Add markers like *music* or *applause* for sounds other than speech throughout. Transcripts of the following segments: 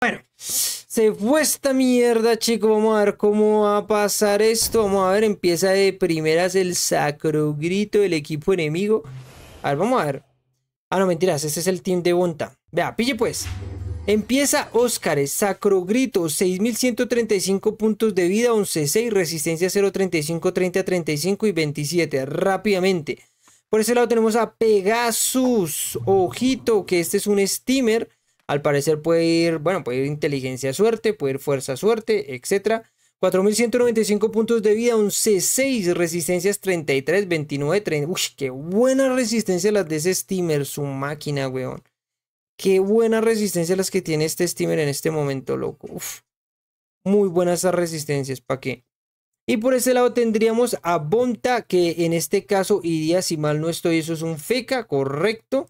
Bueno, se fue esta mierda, chicos. Vamos a ver cómo va a pasar esto. Vamos a ver, empieza de primeras el sacro grito del equipo enemigo. A ver, vamos a ver. Ah, no, mentiras, este es el team de Bonta. Vea, pille pues. Empieza Óscar, sacro grito, 6135 puntos de vida, 11-6, resistencia 0.35, 30, 35 y 27. Rápidamente. Por ese lado tenemos a Pegasus, ojito, que este es un steamer. Al parecer puede ir, bueno, puede ir inteligencia suerte, puede ir fuerza suerte, etc. 4.195 puntos de vida, c 6 resistencias, 33, 29, 30. Uy, qué buena resistencia las de ese steamer, su máquina, weón. Qué buena resistencia las que tiene este steamer en este momento, loco. Uf. Muy buenas esas resistencias, ¿para qué? Y por ese lado tendríamos a Bonta, que en este caso iría, si mal no estoy, eso es un feca, correcto.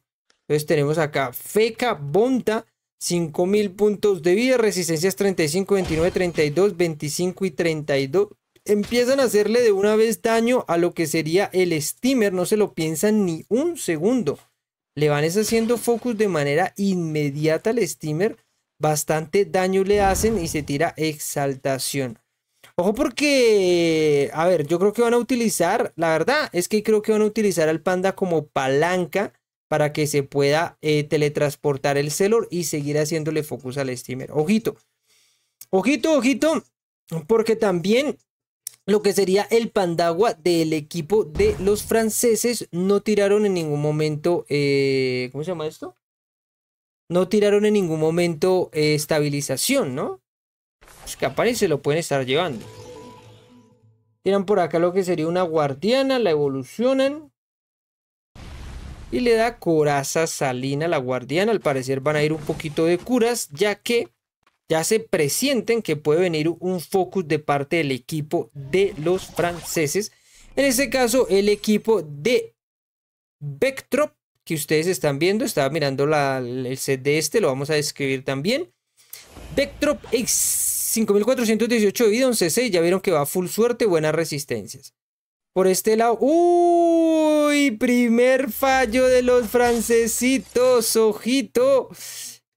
Entonces tenemos acá Feca, Bonta, 5000 puntos de vida, resistencias 35, 29, 32, 25 y 32. Empiezan a hacerle de una vez daño a lo que sería el steamer, no se lo piensan ni un segundo. Le van haciendo focus de manera inmediata al steamer, bastante daño le hacen y se tira exaltación. Ojo porque, a ver, yo creo que van a utilizar, la verdad es que creo que van a utilizar al panda como palanca para que se pueda eh, teletransportar el Celor y seguir haciéndole focus al steamer, Ojito, ojito, ojito, porque también lo que sería el Pandagua del equipo de los franceses no tiraron en ningún momento, eh, ¿cómo se llama esto? No tiraron en ningún momento eh, estabilización, ¿no? Es que aparece, lo pueden estar llevando. Tiran por acá lo que sería una guardiana, la evolucionan y le da coraza salina la guardiana. Al parecer van a ir un poquito de curas, ya que ya se presienten que puede venir un focus de parte del equipo de los franceses. En este caso, el equipo de Vectrop. que ustedes están viendo. Estaba mirando la, el set de este, lo vamos a describir también. Vectrop X5418 de vida, 11 Ya vieron que va full suerte, buenas resistencias. Por este lado. ¡Uy! Primer fallo de los francesitos. Ojito.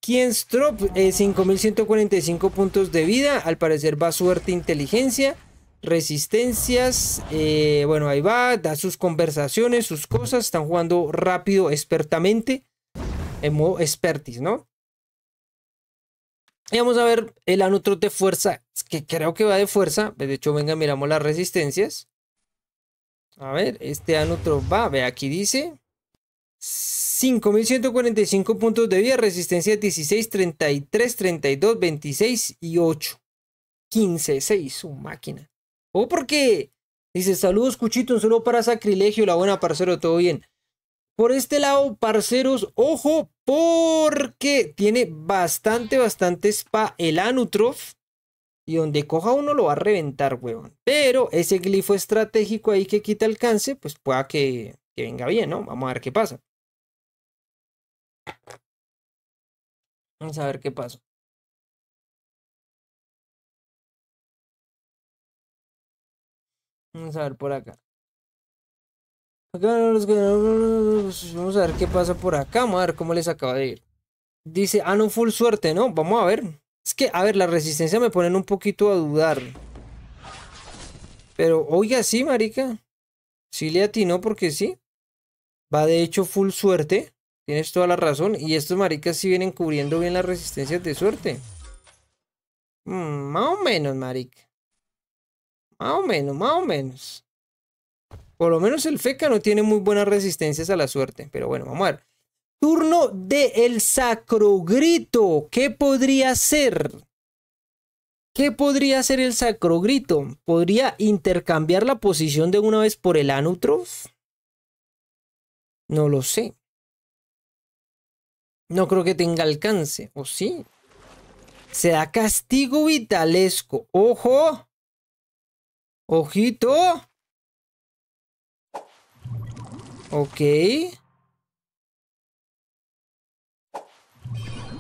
Quien Strop, eh, 5145 puntos de vida. Al parecer va suerte, inteligencia, resistencias. Eh, bueno, ahí va. Da sus conversaciones, sus cosas. Están jugando rápido, expertamente. En modo expertis, ¿no? Y vamos a ver el anotrot de fuerza, que creo que va de fuerza. De hecho, venga, miramos las resistencias. A ver, este Anutro va, ve aquí dice. 5.145 puntos de vida, resistencia 16, 33, 32, 26 y 8. 15, 6, su máquina. O porque dice, saludos Cuchito, un solo para sacrilegio, la buena parcero, todo bien. Por este lado, parceros, ojo, porque tiene bastante, bastante spa el Anutrof. Y donde coja uno lo va a reventar, huevón. Pero ese glifo estratégico ahí que quita alcance, pues pueda que, que venga bien, ¿no? Vamos a ver qué pasa. Vamos a ver qué pasa. Vamos a ver por acá. Vamos a ver qué pasa por acá. Vamos a ver cómo les acaba de ir. Dice, ah, no, full suerte, ¿no? Vamos a ver. Es que, a ver, la resistencia me ponen un poquito a dudar. Pero, oiga, sí, marica. Sí le atinó porque sí. Va de hecho full suerte. Tienes toda la razón. Y estos maricas sí vienen cubriendo bien las resistencias de suerte. Mm, más o menos, marica. Más o menos, más o menos. Por lo menos el FECA no tiene muy buenas resistencias a la suerte. Pero bueno, vamos a ver turno de el Grito. ¿Qué podría ser? ¿Qué podría ser el sacrogrito? ¿Podría intercambiar la posición de una vez por el anutrof? No lo sé. No creo que tenga alcance, ¿o sí? Se da castigo vitalesco. ¡Ojo! ¡Ojito! Ok.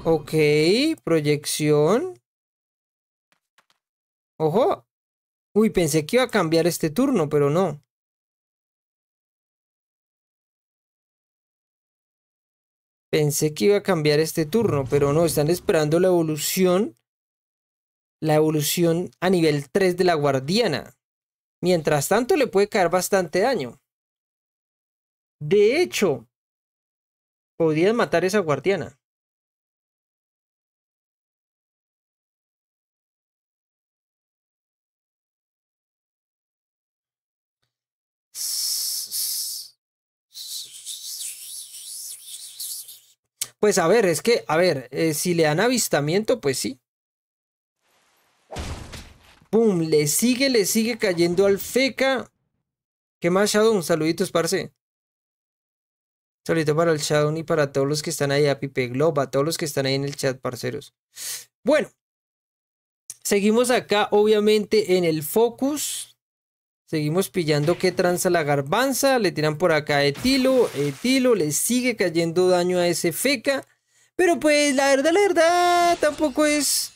Ok, proyección. Ojo. Uy, pensé que iba a cambiar este turno, pero no. Pensé que iba a cambiar este turno, pero no. Están esperando la evolución. La evolución a nivel 3 de la guardiana. Mientras tanto, le puede caer bastante daño. De hecho, podrían matar a esa guardiana. Pues a ver, es que, a ver, eh, si le dan avistamiento, pues sí. Pum, le sigue, le sigue cayendo al feca. ¿Qué más, Shadow? Saluditos, parce. Saludito para el Shadow y para todos los que están ahí, a Pipe Globa, todos los que están ahí en el chat, parceros. Bueno, seguimos acá, obviamente, en el Focus. Seguimos pillando que tranza la garbanza. Le tiran por acá Etilo. Etilo le sigue cayendo daño a ese feca. Pero pues la verdad, la verdad, tampoco es...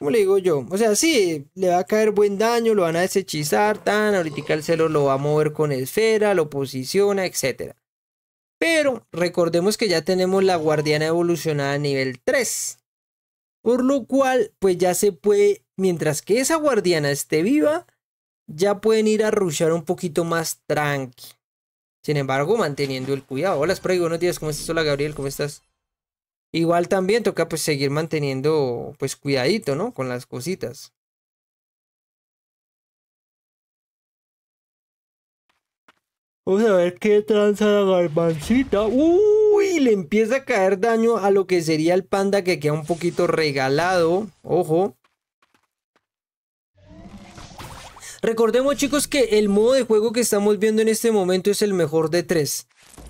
¿Cómo le digo yo? O sea, sí, le va a caer buen daño, lo van a deshechizar, tan, ahorita el celo lo va a mover con esfera, lo posiciona, etc. Pero recordemos que ya tenemos la guardiana evolucionada a nivel 3. Por lo cual, pues ya se puede, mientras que esa guardiana esté viva, ya pueden ir a rushar un poquito más tranqui. Sin embargo, manteniendo el cuidado. Hola, Spray, buenos días. ¿Cómo estás? Hola, Gabriel, ¿cómo estás? Igual también toca pues seguir manteniendo pues cuidadito, ¿no? Con las cositas. Vamos a ver qué tranza la garbancita. Uy, le empieza a caer daño a lo que sería el panda que queda un poquito regalado. Ojo. Recordemos chicos que el modo de juego que estamos viendo en este momento es el mejor de tres.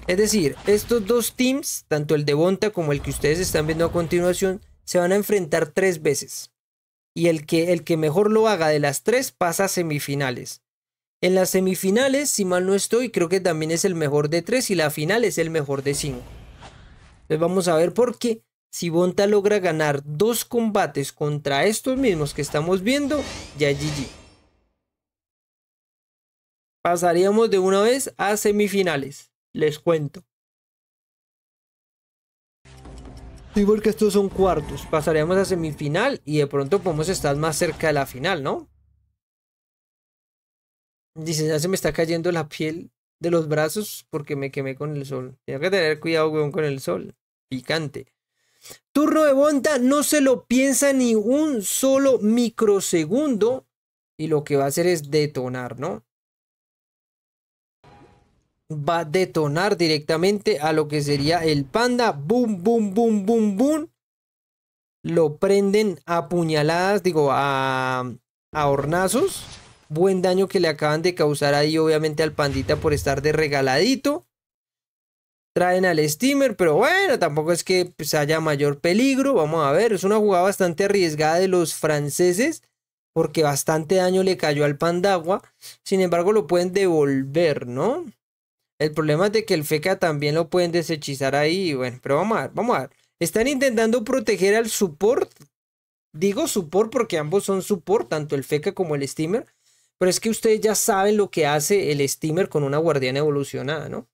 Es decir, estos dos teams, tanto el de Bonta como el que ustedes están viendo a continuación, se van a enfrentar tres veces. Y el que, el que mejor lo haga de las tres pasa a semifinales. En las semifinales, si mal no estoy, creo que también es el mejor de tres y la final es el mejor de cinco. Entonces vamos a ver por qué. Si Bonta logra ganar dos combates contra estos mismos que estamos viendo, ya GG pasaríamos de una vez a semifinales. Les cuento. Igual que estos son cuartos. Pasaríamos a semifinal y de pronto podemos estar más cerca de la final, ¿no? Dice, ya se me está cayendo la piel de los brazos porque me quemé con el sol. Tengo que tener cuidado, con el sol. Picante. Turno de Bonta no se lo piensa ni un solo microsegundo y lo que va a hacer es detonar, ¿no? va a detonar directamente a lo que sería el panda. Boom, boom, boom, boom, boom. Lo prenden a puñaladas, digo, a, a hornazos. Buen daño que le acaban de causar ahí, obviamente, al pandita por estar de regaladito. Traen al steamer, pero bueno, tampoco es que pues, haya mayor peligro. Vamos a ver, es una jugada bastante arriesgada de los franceses porque bastante daño le cayó al Pandagua. Sin embargo, lo pueden devolver, ¿no? El problema es de que el feca también lo pueden desechizar ahí. Bueno, pero vamos a ver, vamos a Están intentando proteger al support. Digo support porque ambos son support, tanto el feca como el steamer. Pero es que ustedes ya saben lo que hace el steamer con una guardiana evolucionada, ¿no?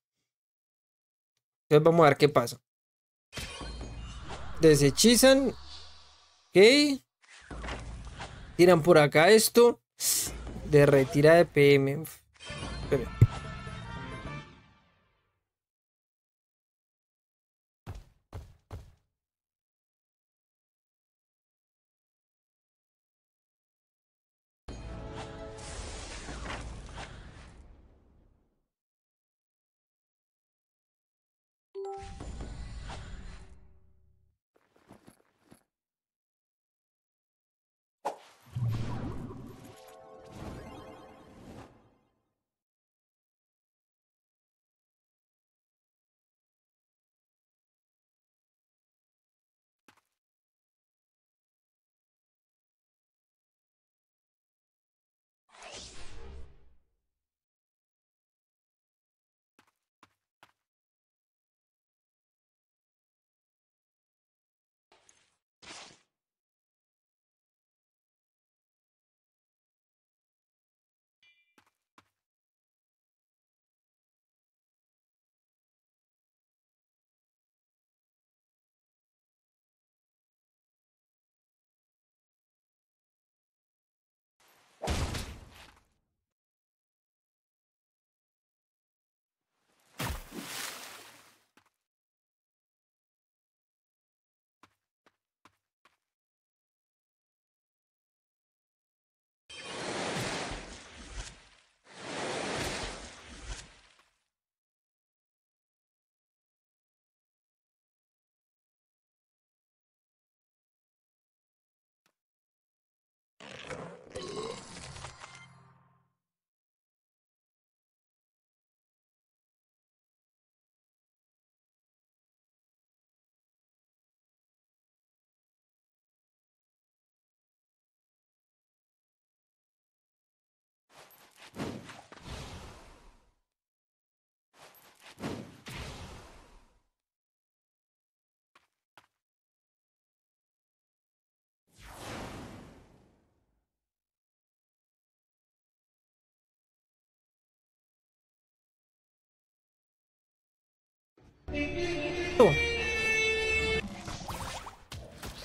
Entonces vamos a ver qué pasa. Desechizan. Ok. Tiran por acá esto. De retira de PM.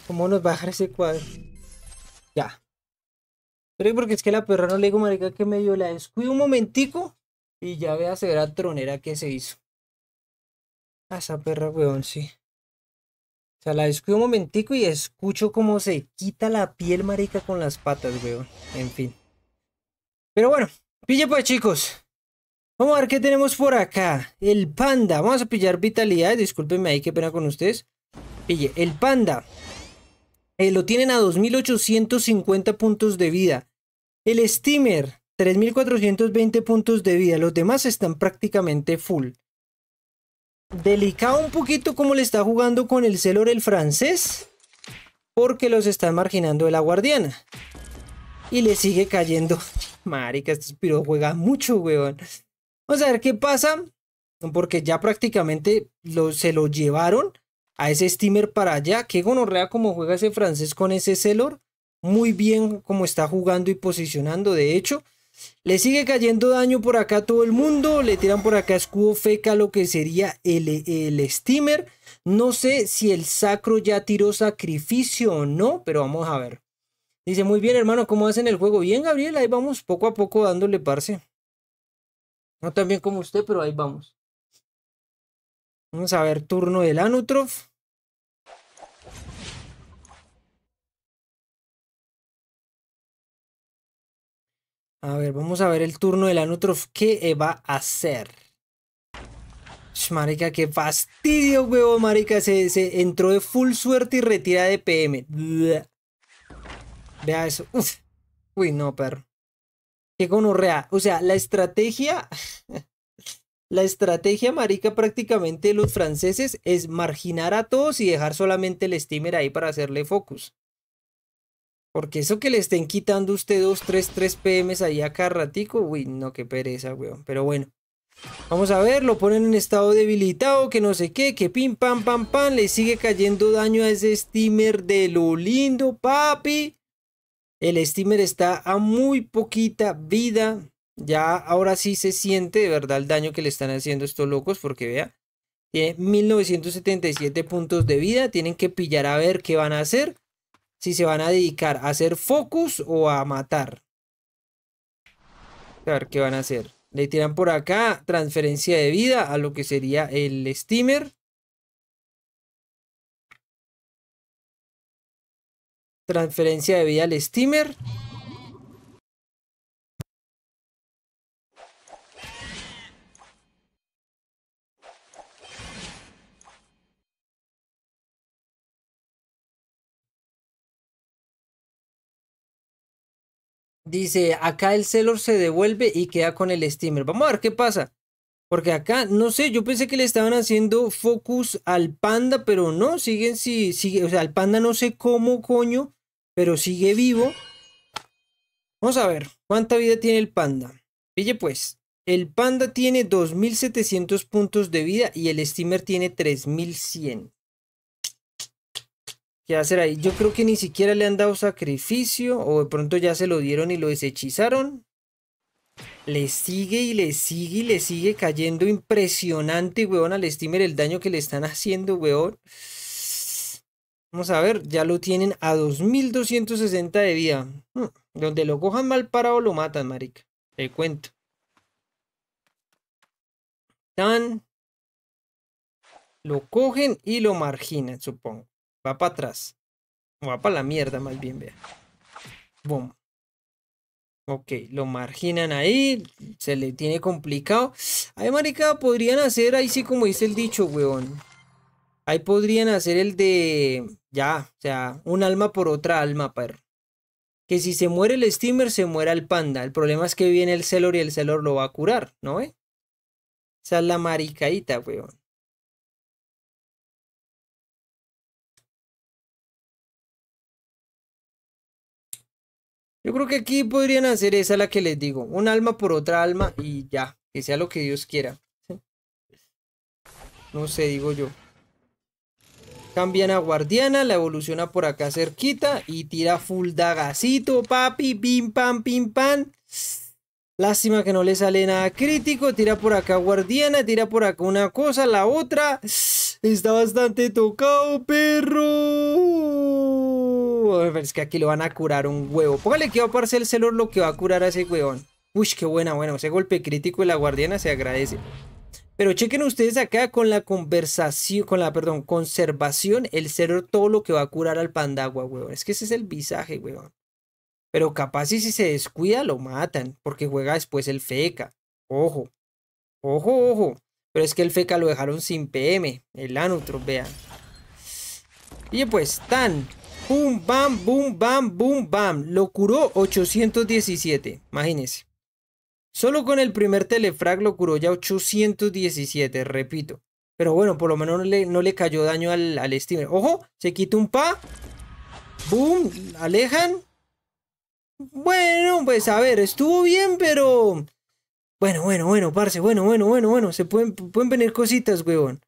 ¿Cómo nos baja ese cuadro. Ya. Pero porque es que la perra no le digo, marica, que medio la descuido un momentico. Y ya vea, se verá tronera que se hizo. A esa perra, weón, sí. O sea, la descuido un momentico y escucho cómo se quita la piel, marica, con las patas, weón. En fin. Pero bueno, pille pues, chicos. Vamos a ver qué tenemos por acá. El panda. Vamos a pillar vitalidad. disculpenme ahí, qué pena con ustedes. Pille, el panda. Eh, lo tienen a 2.850 puntos de vida. El steamer, 3.420 puntos de vida. Los demás están prácticamente full. Delicado un poquito como le está jugando con el Celor el francés. Porque los están marginando de la guardiana. Y le sigue cayendo. *laughs* Marica, estos piros juega mucho, weón. Vamos a ver qué pasa, porque ya prácticamente se lo llevaron a ese steamer para allá. Qué gonorrea como juega ese francés con ese Celor. Muy bien como está jugando y posicionando, de hecho. Le sigue cayendo daño por acá a todo el mundo. Le tiran por acá escudo feca lo que sería el, el steamer. No sé si el sacro ya tiró sacrificio o no, pero vamos a ver. Dice, muy bien hermano, ¿cómo hacen el juego? Bien, Gabriel, ahí vamos poco a poco dándole, parce. No tan bien como usted, pero ahí vamos. Vamos a ver turno del Anutrov. A ver, vamos a ver el turno del Anutrov. ¿Qué eh, va a hacer? Marica, qué fastidio, huevo, marica. Se, entró de full suerte y retira de PM. Vea eso. Uf. Uy, no, perro. Qué gonorrea. O sea, la estrategia, *laughs* la estrategia marica prácticamente de los franceses es marginar a todos y dejar solamente el steamer ahí para hacerle focus. Porque eso que le estén quitando usted dos, tres, tres PMs ahí acá ratico, uy, no, qué pereza, weón. Pero bueno. Vamos a ver, lo ponen en estado debilitado, que no sé qué, que pim, pam, pam, pam, le sigue cayendo daño a ese steamer de lo lindo, papi. El steamer está a muy poquita vida. Ya ahora sí se siente de verdad el daño que le están haciendo estos locos porque vea, tiene 1977 puntos de vida. Tienen que pillar a ver qué van a hacer. Si se van a dedicar a hacer focus o a matar. A ver qué van a hacer. Le tiran por acá transferencia de vida a lo que sería el steamer. Transferencia de vida al steamer. Dice, acá el Celor se devuelve y queda con el steamer. Vamos a ver qué pasa. Porque acá, no sé, yo pensé que le estaban haciendo focus al panda, pero no, siguen si, sigue, o sea, al panda no sé cómo coño pero sigue vivo. Vamos a ver, ¿cuánta vida tiene el panda? Pille pues, el panda tiene 2700 puntos de vida y el steamer tiene 3100. ¿Qué hacer ahí? Yo creo que ni siquiera le han dado sacrificio o de pronto ya se lo dieron y lo deshechizaron. Le sigue y le sigue y le sigue cayendo impresionante, weón, al steamer el daño que le están haciendo, weón. Vamos a ver, ya lo tienen a 2260 de vida. Hmm, donde lo cojan mal parado lo matan, marica. Te cuento. Tan. Lo cogen y lo marginan, supongo. Va para atrás. Va para la mierda, más bien, vea. Boom. Ok, lo marginan ahí, se le tiene complicado. Ahí, marica, podrían hacer ahí sí como dice el dicho, weón. Ahí podrían hacer el de. Ya, o sea, un alma por otra alma, perro. Que si se muere el steamer, se muera el panda. El problema es que viene el Celor y el Celor lo va a curar, ¿no? Eh? Esa es la maricaíta, weón. Yo creo que aquí podrían hacer esa la que les digo. Un alma por otra alma y ya. Que sea lo que Dios quiera. No sé, digo yo. Cambian a guardiana, la evoluciona por acá cerquita y tira full dagacito, papi, pim pam, pim pam. Lástima que no le sale nada crítico. Tira por acá guardiana, tira por acá una cosa, la otra. Está bastante tocado, perro. Es que aquí lo van a curar un huevo. Póngale que va a parcer el celor lo que va a curar a ese huevón. Uy, qué buena, bueno. Ese golpe crítico y la guardiana se agradece. Pero chequen ustedes acá con la conversación, con la, perdón, conservación, el cero todo lo que va a curar al pandagua, weón. Es que ese es el visaje, weón. Pero capaz y si se descuida lo matan, porque juega después el feca. Ojo, ojo, ojo. Pero es que el feca lo dejaron sin PM, el anutro, vean. Y pues, tan. Boom, bam, boom, bam, boom, bam. Lo curó 817, imagínense. Solo con el primer telefrag lo curó ya 817, repito. Pero bueno, por lo menos no le, cayó daño al, al steamer. ¡Ojo! Se quita un pa. ¡Boom! Alejan. Bueno, pues a ver, estuvo bien, pero... Bueno, bueno, bueno, parce, bueno, bueno, bueno, bueno. Se pueden, pueden venir cositas, huevón.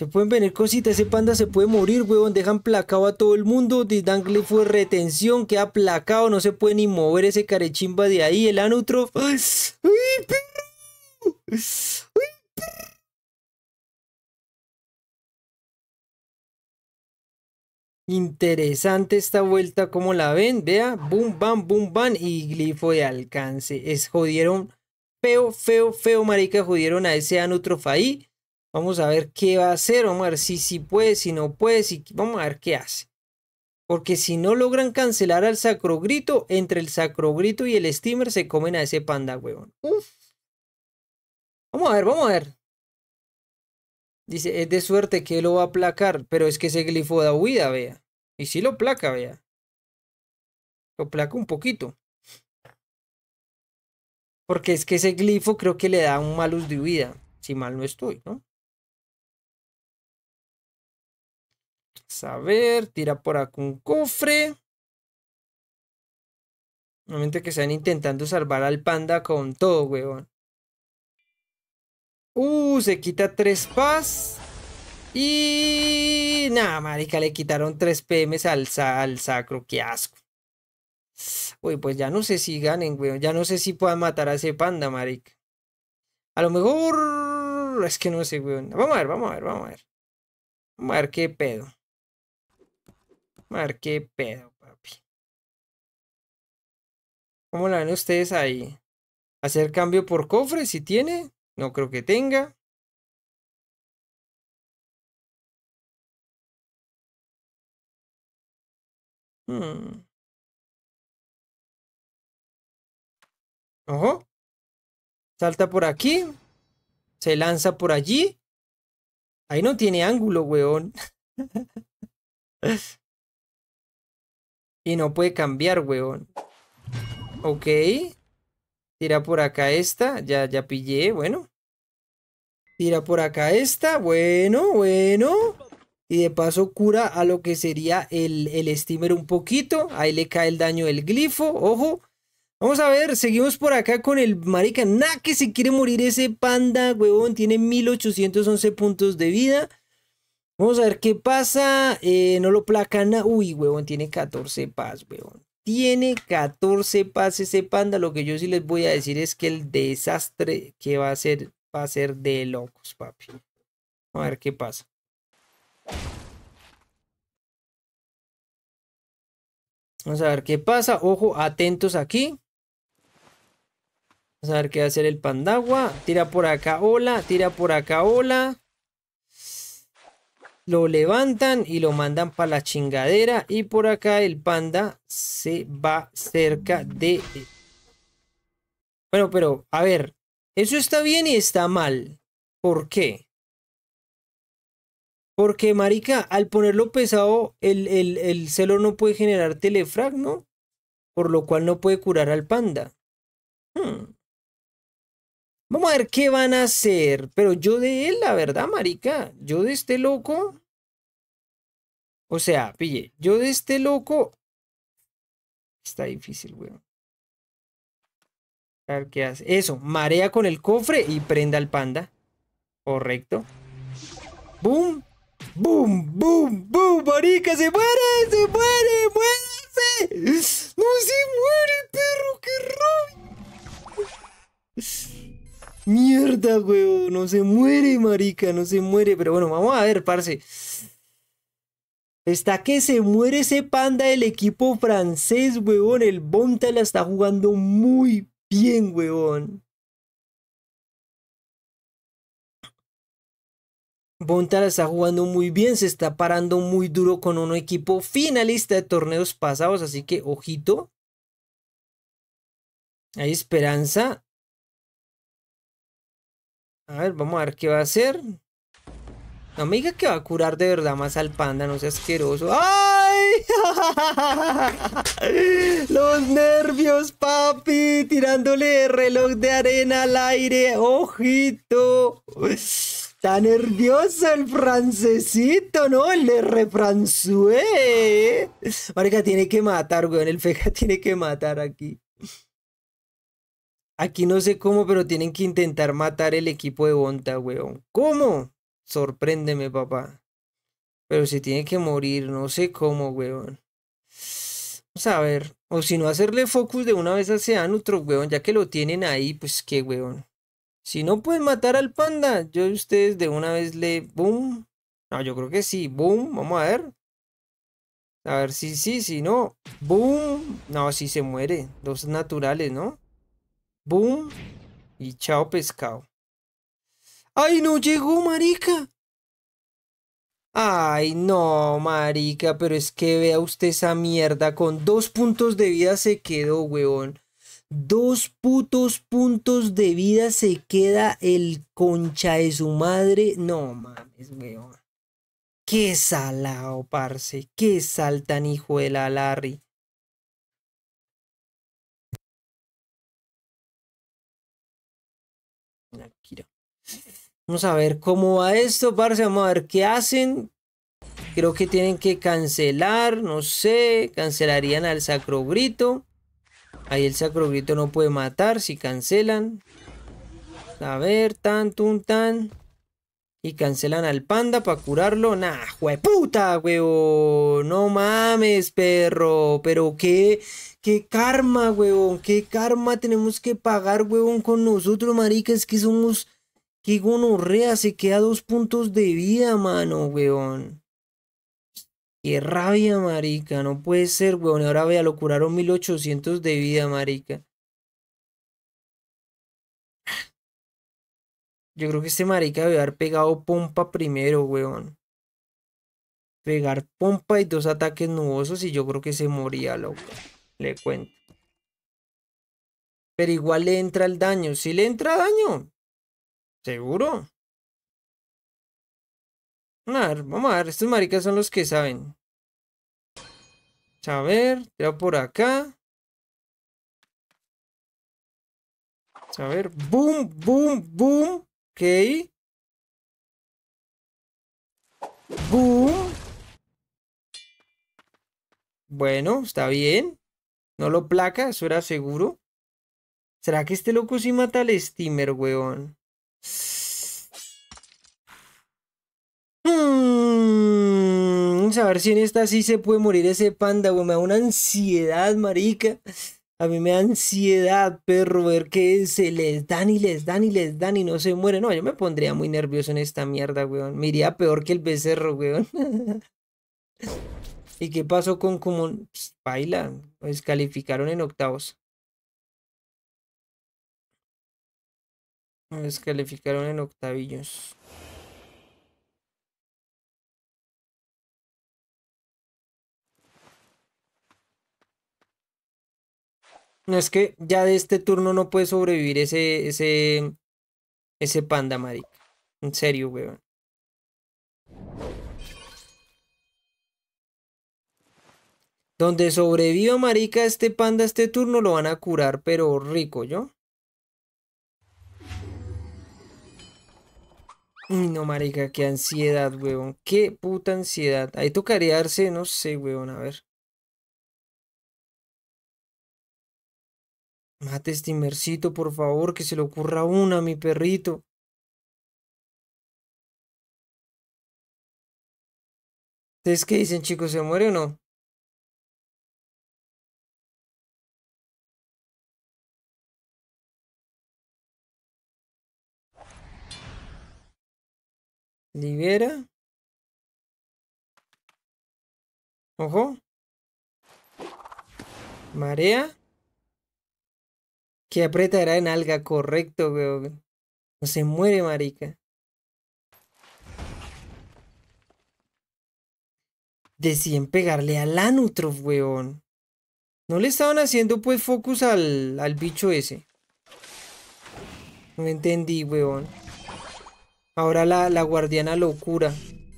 Se pueden venir cositas, ese panda se puede morir, huevón. Dejan placado a todo el mundo. glifo fue retención, queda placado. No se puede ni mover ese carechimba de ahí. El Anutrof. Interesante esta vuelta, como la ven, vea, boom, bam, boom, bam, y glifo de alcance. Es jodieron feo, feo, feo, marica, jodieron a ese Anutrof ahí. Vamos a ver qué va a hacer, vamos a ver si, si puede, si no puede, vamos a ver qué hace. Porque si no logran cancelar al Sacro Grito, entre el Sacro Grito y el steamer se comen a ese panda, huevón. Vamos a ver, vamos a ver. Dice, es de suerte que lo va a aplacar, pero es que ese glifo da huida, vea. Y si lo placa, vea. Lo placa un poquito. Porque es que ese glifo creo que le da un malus de huida, si mal no estoy, ¿no? Saber, tira por acá un cofre. Momento que están intentando salvar al panda con todo, weón. Uh, se quita tres pas. Y... Nada, marica, le quitaron tres PMs al, al sacro. Qué asco. Uy, pues ya no sé si ganen, weón. Ya no sé si puedan matar a ese panda, marica. A lo mejor... Es que no sé, weón. Vamos a ver, vamos a ver, vamos a ver. Vamos a ver qué pedo. Mar qué pedo, papi. ¿Cómo la ven ustedes ahí? ¿Hacer cambio por cofre si tiene? No creo que tenga. Mm. Ojo. Salta por aquí. Se lanza por allí. Ahí no tiene ángulo, weón. *laughs* Y no puede cambiar, weón. Ok. Tira por acá esta. Ya, ya pillé, bueno. Tira por acá esta. Bueno, bueno. Y de paso cura a lo que sería el, el steamer un poquito. Ahí le cae el daño del glifo. Ojo. Vamos a ver, seguimos por acá con el marica. que se quiere morir ese panda, huevón. Tiene 1811 puntos de vida. Vamos a ver qué pasa. Eh, no lo placan. Uy, huevón, tiene 14 pas, huevón. Tiene 14 pases ese panda. Lo que yo sí les voy a decir es que el desastre que va a ser va a ser de locos, papi. vamos A ver qué pasa. Vamos a ver qué pasa. Ojo, atentos aquí. Vamos a ver qué va a hacer el pandagua. Tira por acá, hola. Tira por acá, hola. Lo levantan y lo mandan para la chingadera. Y por acá el panda se va cerca de... Bueno, pero a ver. Eso está bien y está mal. ¿Por qué? Porque, marica, al ponerlo pesado, el, el, celo no puede generar telefrag, ¿no? Por lo cual no puede curar al panda. Hmm. Vamos a ver qué van a hacer. Pero yo de él, la verdad, marica, yo de este loco. O sea, pille, yo de este loco. Está difícil, weón. A ver qué hace. Eso, marea con el cofre y prenda al panda. Correcto. ¡Boom! ¡Boom! ¡Boom! ¡Boom! ¡Marica! ¡Se muere! ¡Se muere! ¡Muérese! ¡No se muere perro! ¡Qué rabia! Mierda, weón. No se muere, marica. No se muere. Pero bueno, vamos a ver, parce. Está que se muere ese panda del equipo francés, weón. El Bonta la está jugando muy bien, weón. Bonta la está jugando muy bien, se está parando muy duro con un equipo finalista de torneos pasados, así que ojito. Hay esperanza. A ver, vamos a ver qué va a hacer. No me diga que va a curar de verdad más al panda, no sea asqueroso. ¡Ay! *laughs* Los nervios, papi. Tirándole reloj de arena al aire. Ojito. Está nervioso el francesito, ¿no? El R. François. Marica, tiene que matar, weón. El feja *laughs* tiene que matar aquí. Aquí no sé cómo, pero tienen que intentar matar el equipo de Bonta, weón. ¿Cómo? Sorpréndeme, papá. Pero se tiene que morir, no sé cómo, weón. Vamos a ver. O si no, hacerle focus de una vez a otro weón. Ya que lo tienen ahí, pues qué, weón. Si no pueden matar al panda, yo y ustedes de una vez le. ¡Boom! No, yo creo que sí. ¡Boom! Vamos a ver. A ver si sí, si sí, no. ¡Boom! No, si sí se muere. Dos naturales, ¿no? Boom. Y chao pescado. ¡Ay, no llegó, marica! Ay, no, marica, pero es que vea usted esa mierda. Con dos puntos de vida se quedó, weón. Dos putos puntos de vida se queda el concha de su madre. No mames, weón. Qué salado, parce. Qué saltan, hijo de la Larry. Vamos a ver cómo va esto, parce. Vamos a ver qué hacen. Creo que tienen que cancelar, no sé. Cancelarían al sacro grito. Ahí el sacro grito no puede matar si cancelan. A ver, tan, tun, tan. Y cancelan al panda para curarlo. Nah, jueputa, huevón. No mames, perro. Pero qué, qué karma, huevón. Qué karma tenemos que pagar, huevón, con nosotros, maricas. Es que somos Qué gonorrea, se queda dos puntos de vida, mano, weón. Qué rabia, marica. No puede ser, weón. Ahora vea, lo curaron 1800 de vida, marica. Yo creo que este marica debe haber pegado pompa primero, weón. Pegar pompa y dos ataques nubosos y yo creo que se moría, loco. Le cuento. Pero igual le entra el daño. Si ¿Sí le entra daño. ¿Seguro? Vamos a ver, vamos Estos maricas son los que saben. A ver, tira por acá. A ver, boom, boom, boom. Ok. Boom. Bueno, está bien. No lo placa, eso era seguro. ¿Será que este loco sí mata al steamer, weón? Hmm, a ver si en esta sí se puede morir ese panda, Me da una ansiedad, marica. A mí me da ansiedad, perro, ver que se les dan y les dan y les dan y no se mueren. No, yo me pondría muy nervioso en esta mierda, weón. Me iría peor que el becerro, weón. *laughs* ¿Y qué pasó con como pues, Baila, descalificaron pues, en octavos. Me descalificaron en octavillos. No es que ya de este turno no puede sobrevivir ese, ese, ese panda, marica. En serio, weón. Donde sobreviva, marica, este panda este turno lo van a curar, pero rico, ¿yo? No, marica, qué ansiedad, weón. Qué puta ansiedad. Ahí tocaría darse, no sé, weón, a ver. Mate este inmersito, por favor, que se le ocurra una a mi perrito. ¿Ustedes qué dicen, chicos? ¿Se muere o no? Libera. Ojo. Marea. Que apretará en alga, correcto, weón. No se muere, marica. Decían pegarle al Anutrof, weón. No le estaban haciendo, pues, focus al, al bicho ese. No entendí, weón. Ahora la, la guardiana locura.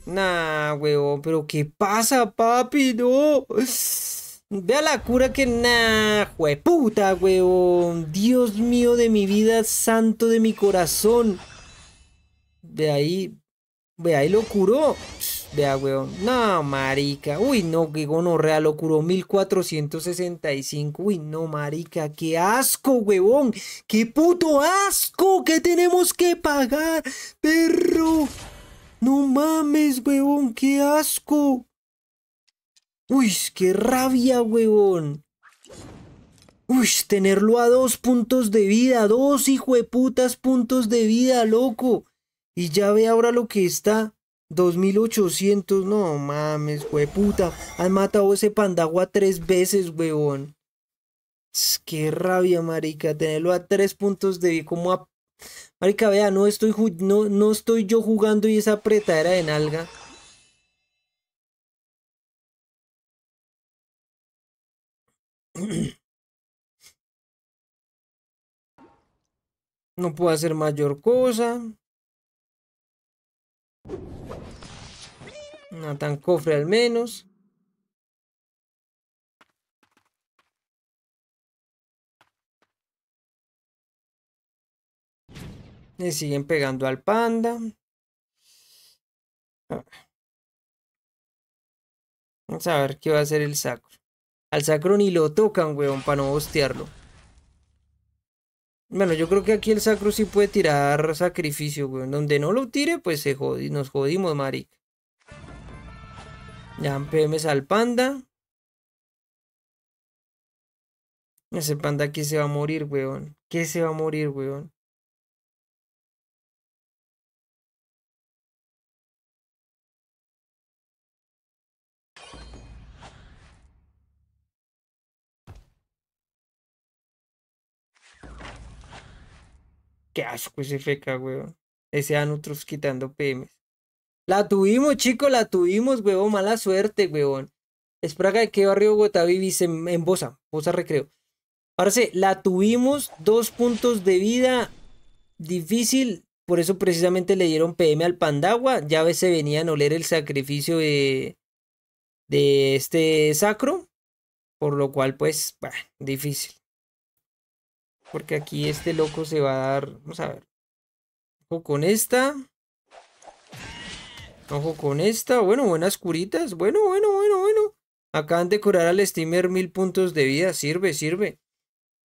Nah, weón. pero ¿qué pasa, papi? No. Vea la cura que nah, puta, weón. Dios mío de mi vida, santo de mi corazón. De ahí, Ve ahí lo curó. Vea, weón. No, marica. Uy, no, que gonorrea, lo curó 1465. Uy, no, marica. Qué asco, huevón! Qué puto asco que tenemos que pagar, perro. No mames, huevón! Qué asco. Uy, qué rabia, huevón. Uy, tenerlo a dos puntos de vida. Dos putas puntos de vida, loco. Y ya ve ahora lo que está. 2800, no mames, puta. Han matado ese pandagua tres veces, huevón. Qué rabia, marica, tenerlo a tres puntos de como a... Marica, vea, no estoy, no, no estoy yo jugando y esa era de nalga. *clears throat* No puedo hacer mayor cosa. No tan cofre al menos. Le siguen pegando al panda. Ah. Vamos a ver qué va a hacer el sacro. Al sacro ni lo tocan, huevón, para no bostearlo. Bueno, yo creo que aquí el Sacro sí puede tirar sacrificio, weón. Donde no lo tire, pues se nos jodimos, mari. Ya PMs al panda. Ese panda aquí se va a morir, weón. Que se va a morir, weón. Qué asco ese feca, weón. Ese otros quitando PMs. La tuvimos, chicos, la tuvimos, weón. Mala suerte, weón. Es de qué barrio Bogotá vivís en, Bosa, Bosa Recreo. parece la tuvimos, dos puntos de vida, difícil, por eso precisamente le dieron PM al Pandagua, ya se venían a oler el sacrificio de, de este sacro, por lo cual pues, bah, difícil. Porque aquí este loco se va a dar... Vamos a ver. Ojo con esta. Ojo con esta. Bueno, buenas curitas. Bueno, bueno, bueno, bueno. Acaban de curar al steamer mil puntos de vida. Sirve, sirve.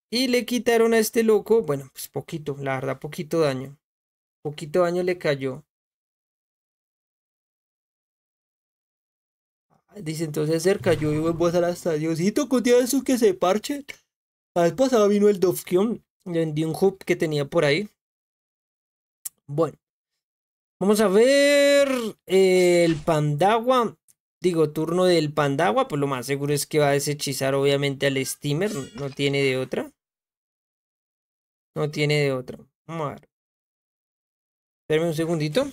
Y le quitaron a este loco. Bueno, pues poquito. La verdad, poquito daño. Poquito daño le cayó. Dice entonces él cayó y voy a salir hasta Diosito, con que se parche? Al vino el Dovkion. Le vendí un hub que tenía por ahí. Bueno. Vamos a ver eh, el Pandagua. Digo, turno del Pandagua. Pues lo más seguro es que va a deshechizar, obviamente al Steamer. No tiene de otra. No tiene de otra. Vamos a ver. Espérame un segundito.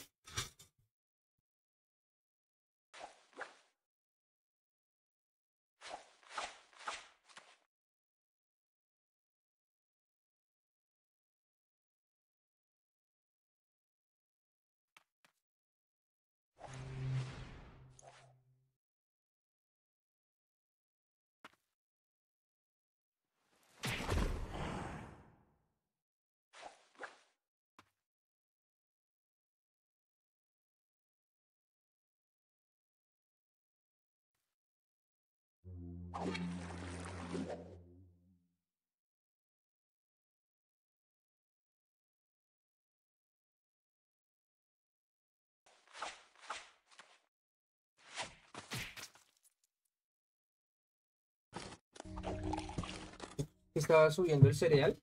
Estaba subiendo el cereal.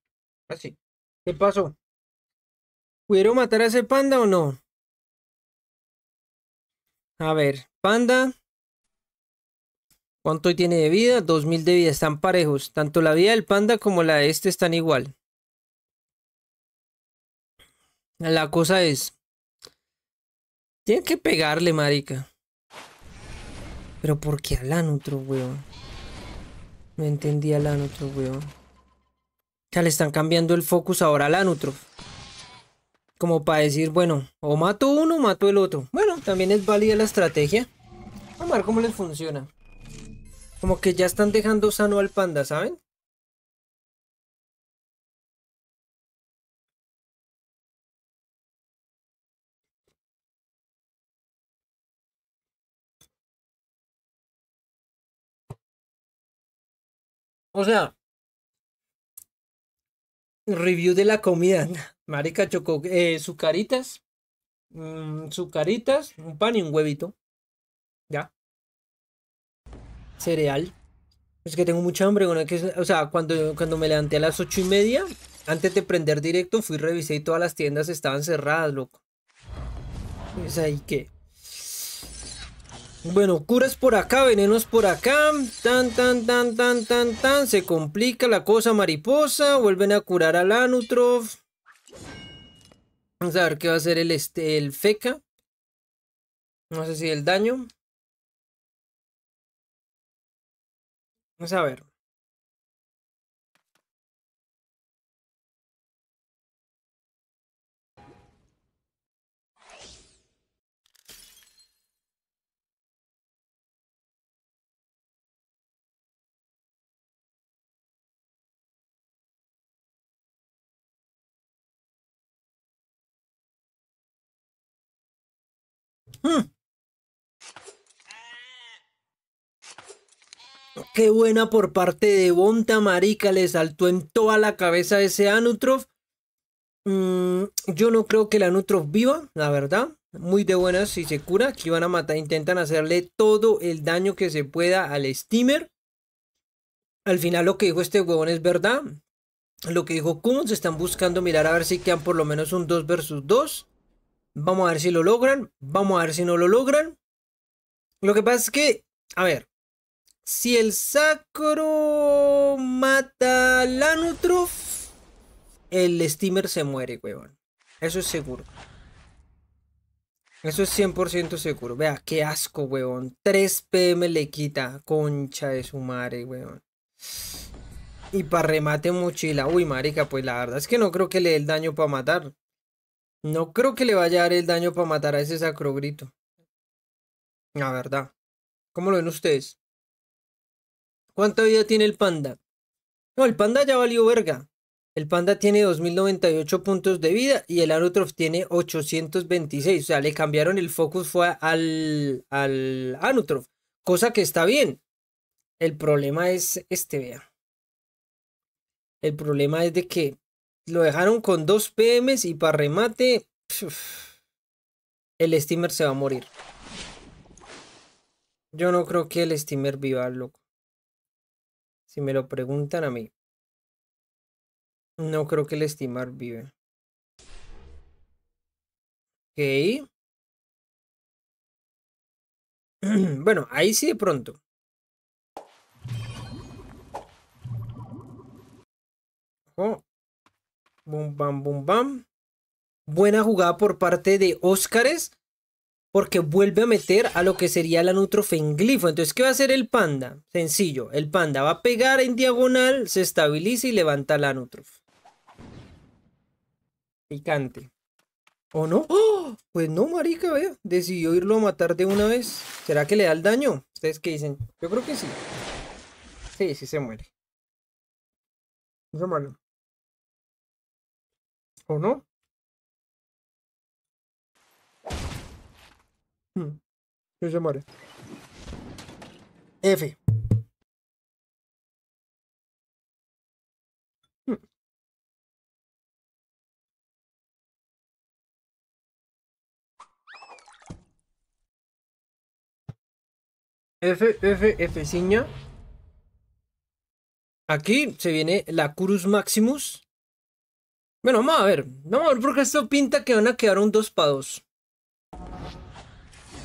Así. ¿Qué pasó? ¿Pudieron matar a ese panda o no? A ver, panda. ¿Cuánto tiene de vida? 2000 de vida. Están parejos. Tanto la vida del panda como la de este están igual. La cosa es. Tienen que pegarle, marica. Pero ¿por qué Alan, otro weón? No entendí al otro weón. Ya le están cambiando el focus ahora a nutro Como para decir, bueno, o mato uno o mato el otro. Bueno, también es válida la estrategia. Vamos a ver cómo les funciona. Como que ya están dejando sano al panda, ¿saben? O sea, review de la comida. *laughs* Marica chocó eh, sucaritas, mm, sucaritas, un pan y un huevito. Ya. Cereal. Es que tengo mucha hambre, bueno, que, o sea, cuando, cuando me levanté a las ocho y media, antes de prender directo, fui, revisé y todas las tiendas estaban cerradas, loco. Es ahí que... Bueno, curas por acá, venenos por acá. Tan, tan, tan, tan, tan, tan. Se complica la cosa mariposa. Vuelven a curar al Anutrov. Vamos a ver qué va a hacer el, este, el feca. No sé si el daño. Vamos a ver. Mm. Qué buena por parte de Bonta Marica, le saltó en toda la cabeza ese Anutrov. Mm, yo no creo que el Anutrov viva, la verdad. Muy de buenas si se cura. Aquí van a matar, intentan hacerle todo el daño que se pueda al steamer. Al final lo que dijo este huevón es verdad. Lo que dijo ¿cómo se están buscando mirar a ver si quedan por lo menos un 2 versus 2. Vamos a ver si lo logran. Vamos a ver si no lo logran. Lo que pasa es que, a ver, si el sacro mata la nutro... el steamer se muere, weón. Eso es seguro. Eso es 100% seguro. Vea, qué asco, weón. 3 PM le quita. Concha de su madre, weón. Y para remate mochila. Uy, marica, pues la verdad es que no creo que le dé el daño para matar. No creo que le vaya a dar el daño para matar a ese sacro grito. La verdad. ¿Cómo lo ven ustedes? ¿Cuánta vida tiene el panda? No, el panda ya valió verga. El panda tiene 2098 puntos de vida y el Anutrof tiene 826. O sea, le cambiaron el focus fue al, al Anutrof. Cosa que está bien. El problema es este, vea. El problema es de que lo dejaron con dos PMs y para remate... el steamer se va a morir. Yo no creo que el steamer viva, loco. Si me lo preguntan a mí. No creo que el steamer vive. Ok. *clears throat* bueno, ahí sí de pronto. Oh. Bum, bam, bum, bam. Buena jugada por parte de Óscares. Porque vuelve a meter a lo que sería la glifo Entonces, ¿qué va a hacer el panda? Sencillo. El panda va a pegar en diagonal, se estabiliza y levanta la Nutrof Picante. ¿O no? ¡Oh! Pues no, marica, vea. Decidió irlo a matar de una vez. ¿Será que le da el daño? ¿Ustedes qué dicen? Yo creo que sí. Sí, sí se muere. No se muere. ¿O no? Hmm. Yo hmm. F. F, F, F, Aquí se viene la Curus Maximus. Bueno, vamos a ver. Vamos a ver porque esto pinta que van a quedar un 2 para 2.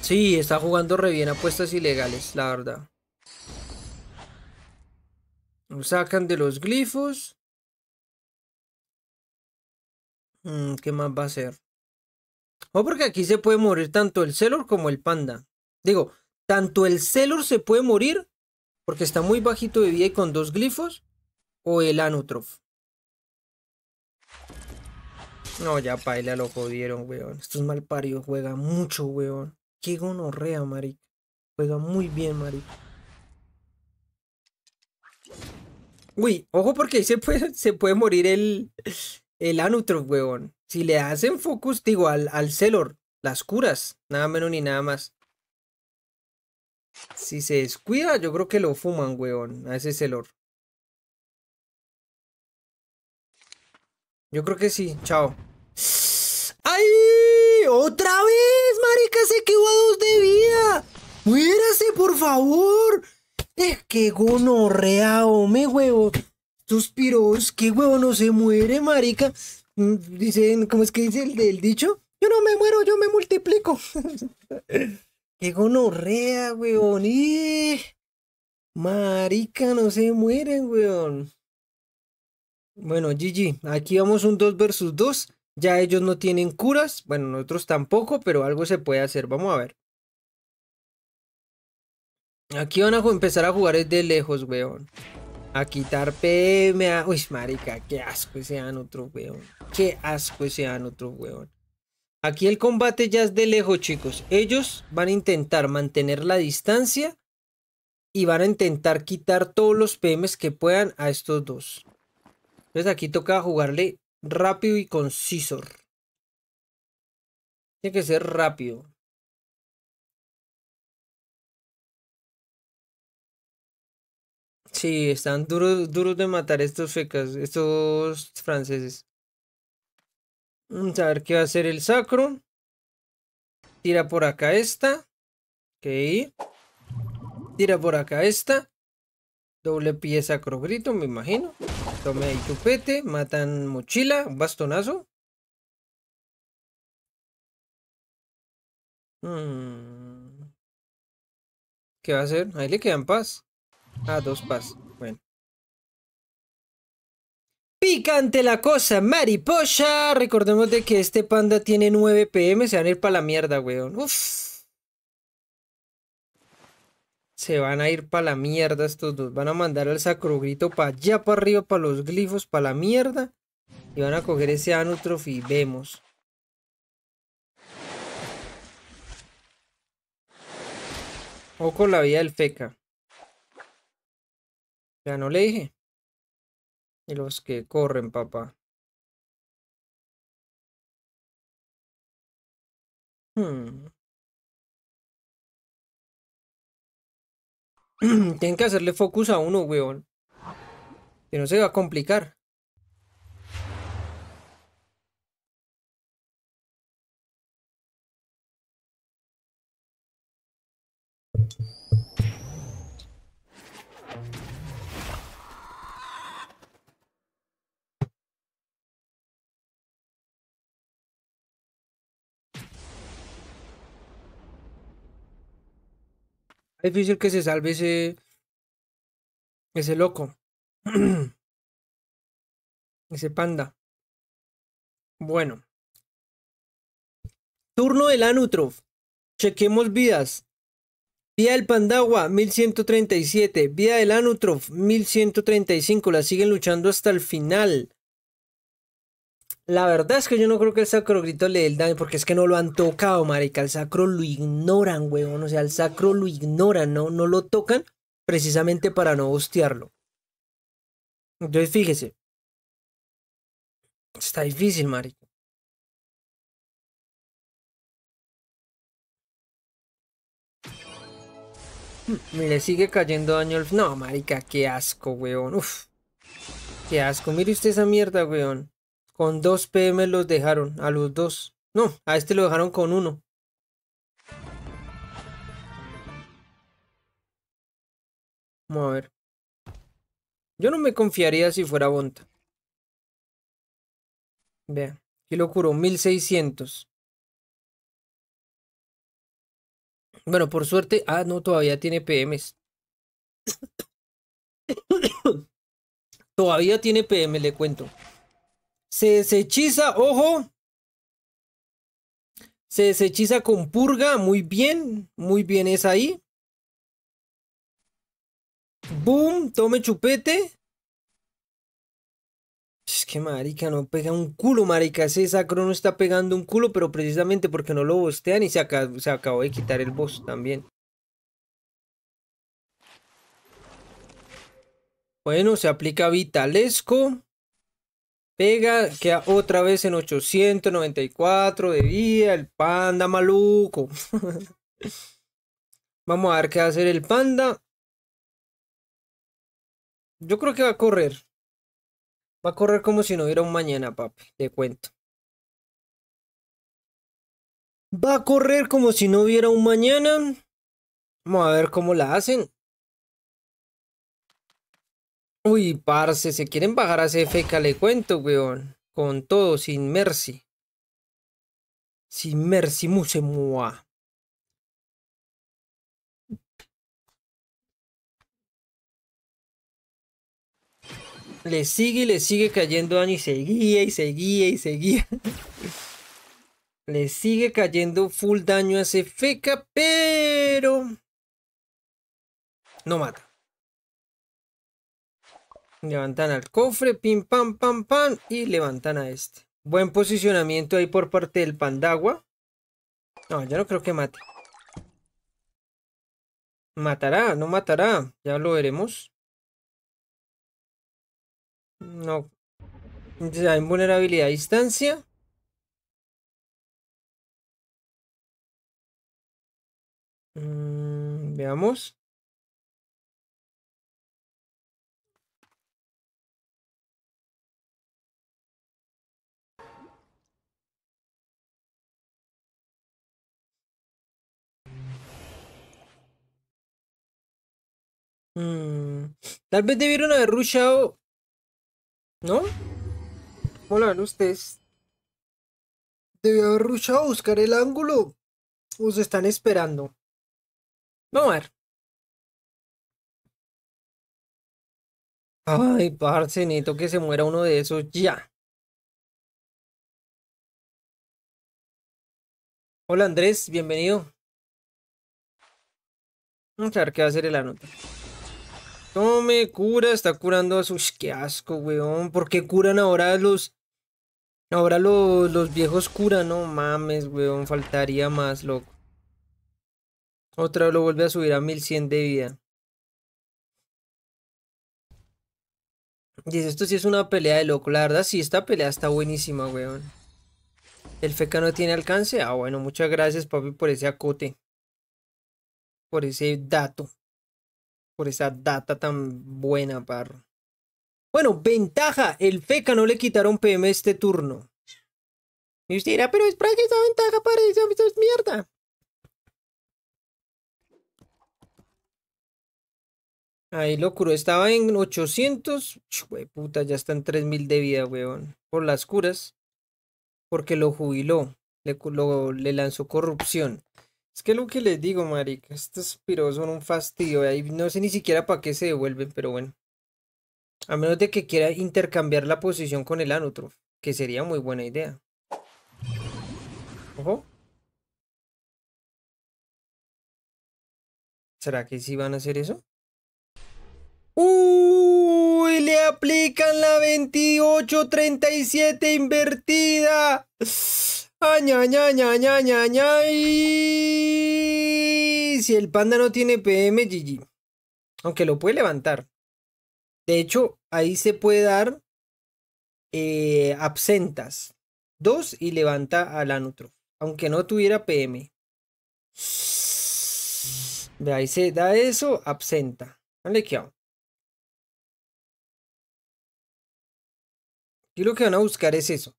Sí, está jugando re bien apuestas ilegales, la verdad. sacan de los glifos. Mm, ¿Qué más va a ser? O oh, porque aquí se puede morir tanto el Celor como el Panda. Digo, tanto el Celor se puede morir porque está muy bajito de vida y con dos glifos. O el Anutrof. No, ya paila, lo jodieron, weón. es mal pario. juega mucho, weón. Qué gonorrea, maric. Juega muy bien, maric. Uy, ojo porque ahí *laughs* se puede, morir el, el Anutro, weón. Si le hacen focus, digo, al, al Celor, las curas, nada menos ni nada más. Si se descuida, yo creo que lo fuman, weón, a ese Celor. Yo creo que sí, chao. ¡Ay! ¡Otra vez! ¡Marica, se quedó a dos de vida! ¡Muérase, por favor! ¡Eh, ¡Qué gonorrea, hombre, huevo! Suspiros qué huevo, no se muere, marica. Mm, dicen, ¿cómo es que dice el, del dicho? Yo no me muero, yo me multiplico. *laughs* qué gonorrea, huevón. Eh, marica, no se muere, huevón. Bueno, GG, aquí vamos un 2 versus 2. Ya ellos no tienen curas, bueno, nosotros tampoco, pero algo se puede hacer. Vamos a ver. Aquí van a empezar a jugar desde lejos, weón. A quitar PM. Uy, marica, qué asco ese otro weón. Qué asco ese otro weón. Aquí el combate ya es de lejos, chicos. Ellos van a intentar mantener la distancia y van a intentar quitar todos los PMs que puedan a estos dos. Entonces aquí toca jugarle rápido y concisor. Tiene que ser rápido. Sí, están duros, duros de matar estos fecas, estos franceses. Vamos a ver qué va a hacer el sacro. Tira por acá esta. Ok. Tira por acá esta. Doble pie sacro grito, me imagino. Tomé el chupete. matan mochila, bastonazo. Mm. ¿Qué va a hacer? Ahí le quedan paz. Ah, dos paz. Bueno. Picante la cosa, mariposa. Recordemos de que este panda tiene 9 PM. Se van a ir para la mierda, weón. Uff se van a ir para la mierda estos dos. Van a mandar al sacrogrito pa' allá, pa' arriba, para los glifos, pa' la mierda. Y van a coger ese Anutrof y vemos. O con la vida del feca. Ya no le dije. Y los que corren, papá. Hmm. *clears throat* Tienen que hacerle focus a uno, weón. Que no se va a complicar. difícil que se salve ese, ese loco. *clears throat* ese panda. Bueno. Turno del Anutrov. Chequemos vidas. Vía del Pandagua, 1137. Vía del Anutrov, 1135. La siguen luchando hasta el final. La verdad es que yo no creo que el sacro grito le dé el daño porque es que no lo han tocado, marica. El sacro lo ignoran, weón. O sea, el sacro lo ignoran, ¿no? No lo tocan precisamente para no hostiarlo. Entonces, fíjese. Está difícil, marica. Mm, le sigue cayendo daño al... No, marica, qué asco, weón. Uf. Qué asco. Mire usted esa mierda, weón. Con dos PM los dejaron, a los dos. No, a este lo dejaron con uno. Vamos a ver. Yo no me confiaría si fuera Bonta. Vean, qué lo curó 1600. Bueno, por suerte. Ah, no, todavía tiene PMs. *coughs* todavía tiene PM, le cuento. Se deshechiza ojo. Se deshechiza con purga. Muy bien. Muy bien es ahí. Boom. Tome chupete. Es que marica, no pega un culo, marica. Ese sacro no está pegando un culo, pero precisamente porque no lo bostean y se, se acabó de quitar el boss también. Bueno, se aplica Vitalesco. Pega, queda otra vez en 894 de vida. El panda maluco. *laughs* Vamos a ver qué va a hacer el panda. Yo creo que va a correr. Va a correr como si no hubiera un mañana, papi. Te cuento. Va a correr como si no hubiera un mañana. Vamos a ver cómo la hacen. Uy, parce, se quieren bajar a CFK, le cuento, weón. Con todo, sin mercy. Sin mercy, mua. Le sigue y le sigue cayendo daño y seguía y seguía y seguía. *laughs* le sigue cayendo full daño a CFK, pero... No mata. Levantan al cofre, pim, pam, pam, pam. Y levantan a este. Buen posicionamiento ahí por parte del Pandagua. No, ya no creo que mate. ¿Matará? No matará. Ya lo veremos. No. Ya hay vulnerabilidad a distancia. Mm, veamos. Mm. Tal vez debieron haber rushado. ¿No? Hola, lo ven ustedes? Debe haber rushado a buscar el ángulo. ¿O se están esperando? Vamos a ver. Ay, parce, necesito que se muera uno de esos ya. Hola Andrés, bienvenido. Vamos a ver qué va a hacer el anota. ¡Tome, cura, está curando a sus. Qué asco, weón. ¿Por qué curan ahora los. Ahora los, los viejos curan? No mames, weón. Faltaría más, loco. Otra vez lo vuelve a subir a 1100 de vida. Dice, esto sí es una pelea de loco. La verdad, sí, esta pelea está buenísima, weón. El feca no tiene alcance. Ah, bueno, muchas gracias, papi, por ese acote. Por ese dato por esa data tan buena, parro. Bueno, ventaja. El Feca no le quitaron PM este turno. Y usted pero es para que esa ventaja, para eso es mierda. Ahí lo curó, estaba en 800. puta, ya están 3000 de vida, weón. Por las curas. Porque lo jubiló. Le, le lanzó corrupción. Es que lo que les digo, marica, estos piros son un fastidio. Ahí no sé ni siquiera para qué se devuelven, pero bueno. A menos de que quiera intercambiar la posición con el Anutrof, que sería muy buena idea. Ojo. ¿Será que sí van a hacer eso? ¡Uy! Le aplican la 2837 invertida. Si el panda no tiene PM, GG. Aunque lo puede levantar. De hecho, ahí se puede dar eh, absentas. Dos y levanta A la nutro, Aunque no tuviera PM. Ve ahí se da eso, absenta. Dale ¿qué lo que van a buscar es eso.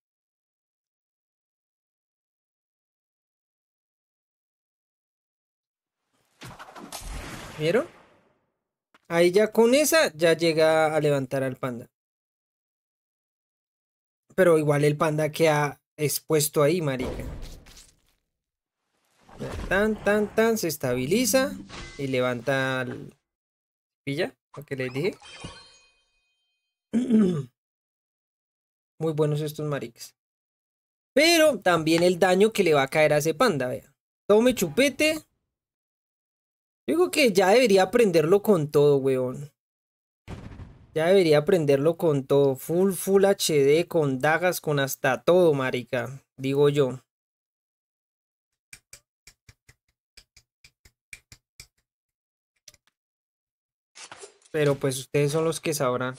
¿Vieron? Ahí ya con esa ya llega a levantar al panda. Pero igual el panda Que ha expuesto ahí, marica. Tan, tan, tan, se estabiliza y levanta al... ¿Pilla? ¿Lo que les dije? *clears throat* Muy buenos estos maricas. Pero también el daño que le va a caer a ese panda, vea. Tome chupete. Digo que ya debería aprenderlo con todo, weón. Ya debería aprenderlo con todo. Full, full HD, con dagas, con hasta todo, marica. Digo yo. Pero pues ustedes son los que sabrán.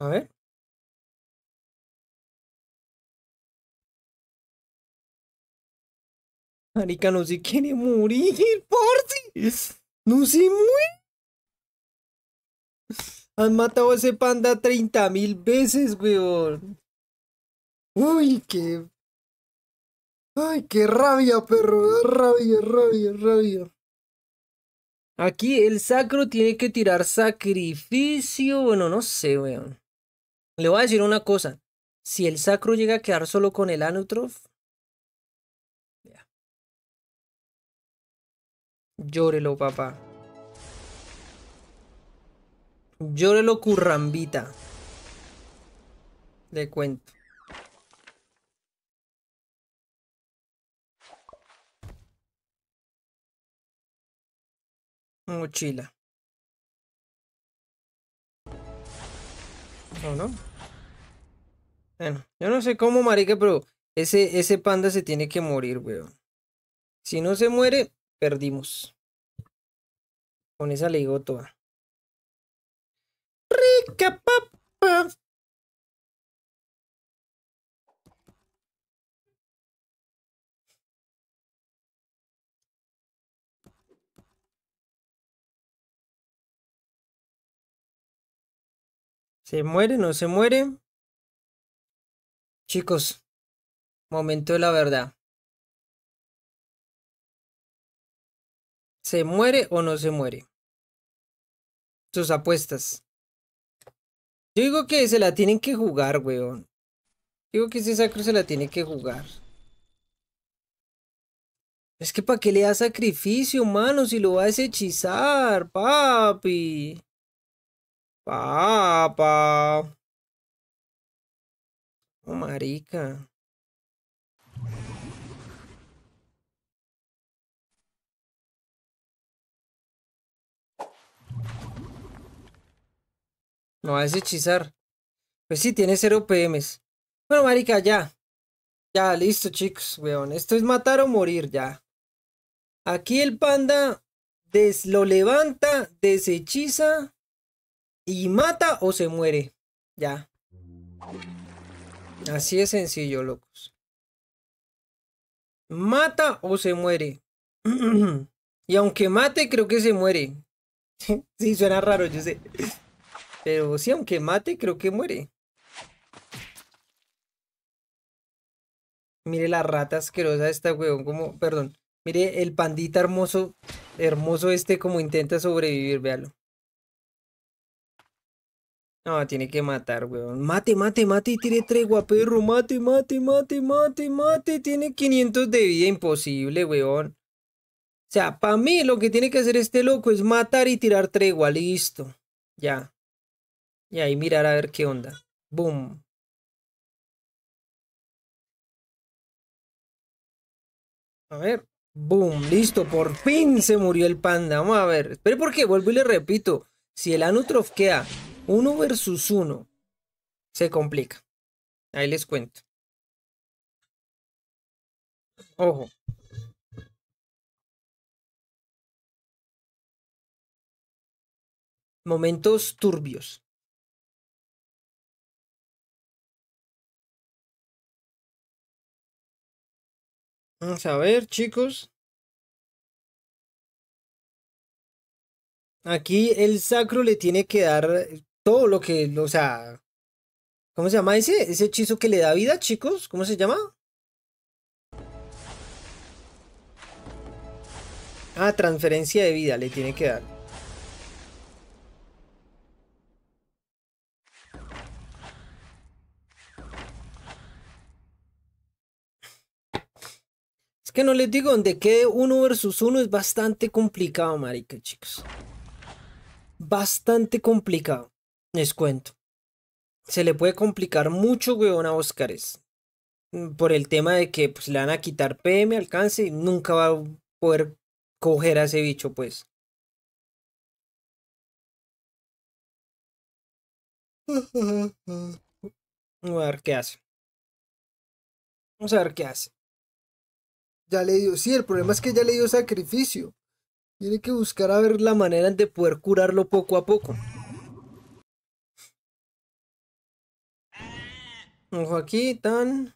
A ver. Marica no se quiere morir, por si! No se muere. Han matado a ese panda 30.000 mil veces, weón. Uy, qué. Ay, qué rabia, perro. Rabia, rabia, rabia. Aquí el sacro tiene que tirar sacrificio. Bueno, no sé, weón. Le voy a decir una cosa. Si el sacro llega a quedar solo con el anutrof, Llórelo, papá. Llórelo, currambita. Le cuento. Mochila. ¿O no? Bueno, yo no sé cómo, marica, pero ese, ese panda se tiene que morir, weón. Si no se muere, perdimos. Con esa le Rica papa. ¿Se muere? ¿No se muere? Chicos, momento de la verdad. ¿Se muere o no se muere? Sus apuestas. Yo digo que se la tienen que jugar, weón. Digo que ese sacro se la tiene que jugar. Es que para qué le da sacrificio, mano, si lo va a deshechizar, papi. Papa. marica. No va a hechizar. Pues sí, tiene 0 PMs. Bueno, marica, ya. Ya, listo, chicos, weón. Esto es matar o morir, ya. Aquí el panda lo levanta, deshechiza y mata o se muere. Ya. Así es sencillo, locos. Mata o se muere. *clears throat* y aunque mate, creo que se muere. *laughs* sí, suena raro, yo sé. Pero sí, aunque mate, creo que muere. Mire la rata asquerosa esta, weón. Como, perdón. Mire el pandita hermoso, hermoso este como intenta sobrevivir, véalo. No, tiene que matar, weón. Mate, mate, mate y tire tregua, perro. Mate, mate, mate, mate, mate. Tiene 500 de vida, imposible, weón. O sea, para mí lo que tiene que hacer este loco es matar y tirar tregua, listo. Ya. Y ahí mirar a ver qué onda. Boom. A ver. Boom. Listo. Por fin se murió el panda. Vamos a ver. por porque vuelvo y le repito. Si el Anutrof queda 1 versus 1, se complica. Ahí les cuento. Ojo. Momentos turbios. Vamos a ver, chicos. Aquí el sacro le tiene que dar todo lo que, o sea, ¿cómo se llama ese? Ese hechizo que le da vida, chicos. ¿Cómo se llama? Ah, transferencia de vida le tiene que dar. que no les digo, donde quede uno versus uno es bastante complicado, marica, chicos. Bastante complicado, les cuento. Se le puede complicar mucho, weón, a Óscares. Mm, por el tema de que pues, le van a quitar PM, alcance, y nunca va a poder coger a ese bicho, pues. *laughs* Vamos a ver qué hace. Vamos a ver qué hace. Ya le dio, sí, el problema es que ya le dio sacrificio. Tiene que buscar a ver la manera de poder curarlo poco a poco. Ojo aquí, tan.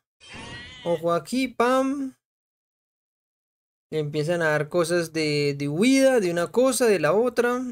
Ojo aquí, pam. Empiezan a dar cosas de, de huida, de una cosa, de la otra.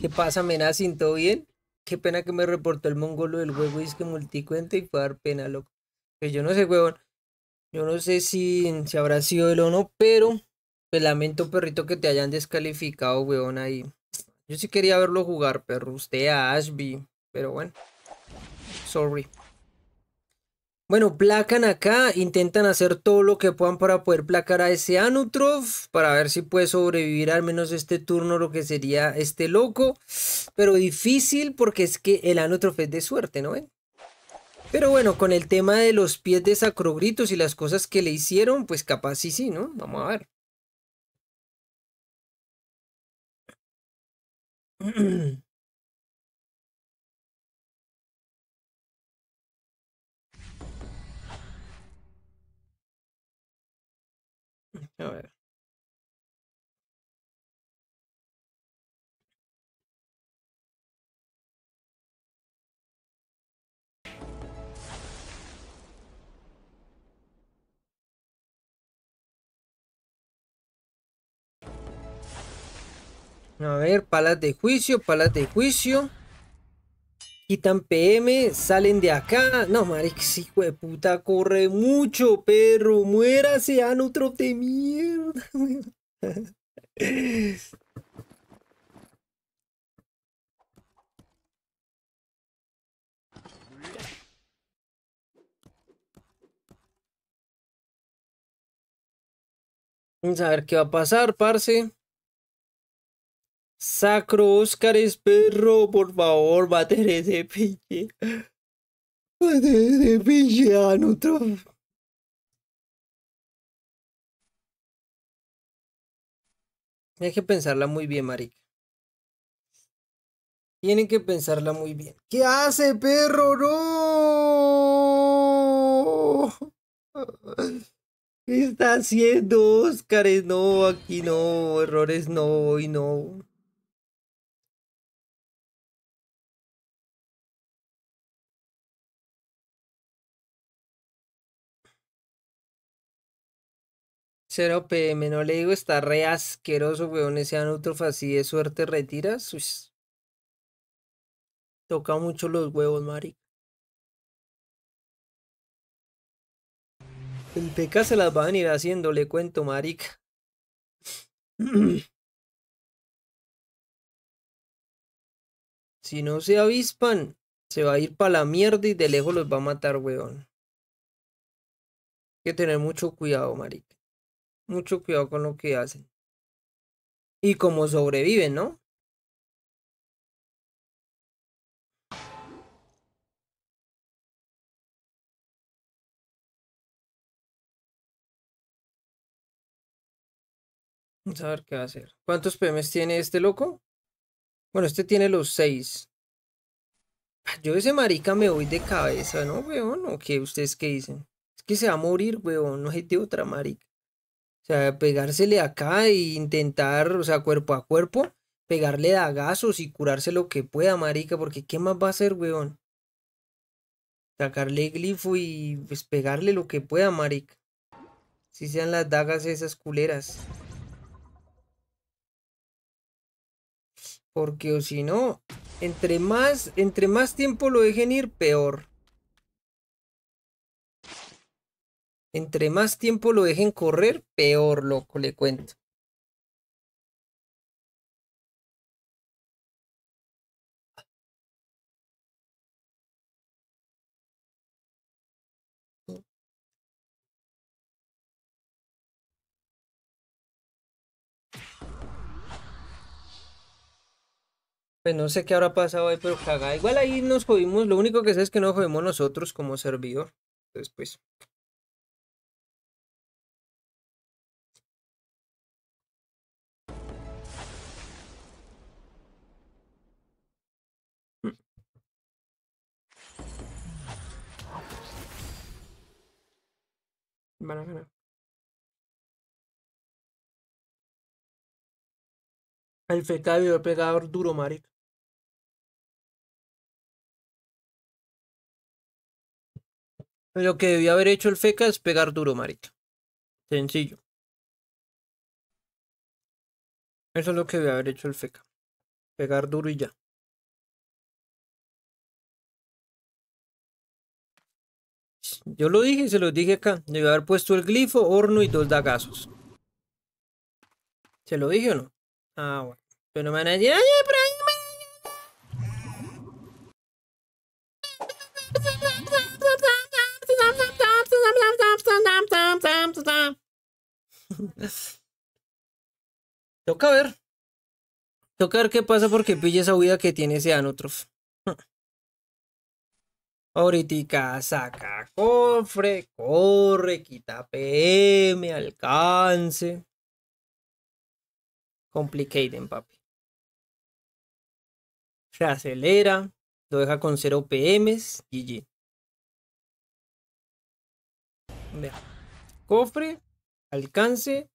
¿Qué pasa, Menacin? ¿Todo bien? Qué pena que me reportó el mongolo del huevo y es que multicuente y fue dar pena, loco. Pues yo no sé, huevón. Yo no sé si, si habrá sido él o no, pero pues lamento, perrito, que te hayan descalificado, huevón, ahí. Yo sí quería verlo jugar, perro. Usted a Ashby, pero bueno. Sorry. Bueno, placan acá, intentan hacer todo lo que puedan para poder placar a ese Anutrof, para ver si puede sobrevivir al menos este turno, lo que sería este loco. Pero difícil porque es que el Anutrof es de suerte, ¿no ven? Pero bueno, con el tema de los pies de Sacrogritos y las cosas que le hicieron, pues capaz sí, sí, ¿no? Vamos a ver. *clears throat* A ver. A palas de juicio, palas de juicio quitan PM, salen de acá. No, madre hijo de puta, corre mucho, perro. Muérase, otro de mierda. *laughs* Vamos a ver qué va a pasar, parce. Sacro Oscar es perro, por favor, matérese ese pinche. de ese pinche a nuestro. Hay que pensarla muy bien, marica. Tienen que pensarla muy bien. ¿Qué hace, perro? ¡No! ¿Qué está haciendo, Óscar? No, aquí no, errores no, y no. cero PM, no le digo, está re asqueroso, weón. Ese anútrofa así de suerte retiras. Toca mucho los huevos, marica. El PK se las va a venir haciendo, le cuento, marica. *clears throat* si no se avispan, se va a ir para la mierda y de lejos los va a matar, weón. Hay que tener mucho cuidado, marica mucho cuidado con lo que hacen. Y cómo sobreviven, ¿no? Vamos a ver qué va a hacer. ¿Cuántos PMs tiene este loco? Bueno, este tiene los seis. Ah, yo ese marica me voy de cabeza, ¿no, weón? ¿O qué? ¿Ustedes qué dicen? Es que se va a morir, weón. No hay de otra marica sea, pegársele acá e intentar, o sea, cuerpo a cuerpo, pegarle dagazos y curarse lo que pueda, marica, porque ¿qué más va a hacer, weón? Sacarle glifo y pues, pegarle lo que pueda, marica. Si sean las dagas esas culeras. Porque o si no, entre más, entre más tiempo lo dejen ir, peor. Entre más tiempo lo dejen correr, peor, loco, le cuento. Pues no sé qué habrá pasado ahí, pero cagada. Igual ahí nos jodimos. Lo único que sé es que nos jodimos nosotros como servidor. Entonces, pues. El FECA debió pegar duro, marica pues Lo que debía haber hecho el feca es pegar duro, marica Sencillo. Eso es lo que debía haber hecho el feca. Pegar duro y ya. Yo lo dije y se los dije acá. Debe haber puesto el glifo, horno y dos dagazos. ¿Se lo dije o no? Ah, bueno. Pero no me van a decir, *laughs* Toca ver. Toca ver qué pasa porque pille esa huida que tiene ese Anotrof. *laughs* Ahorita saca cofre, corre, quita PM, alcance. Complicated, papi. Se acelera, lo deja con 0 PMs, GG. Vea. Cofre, alcance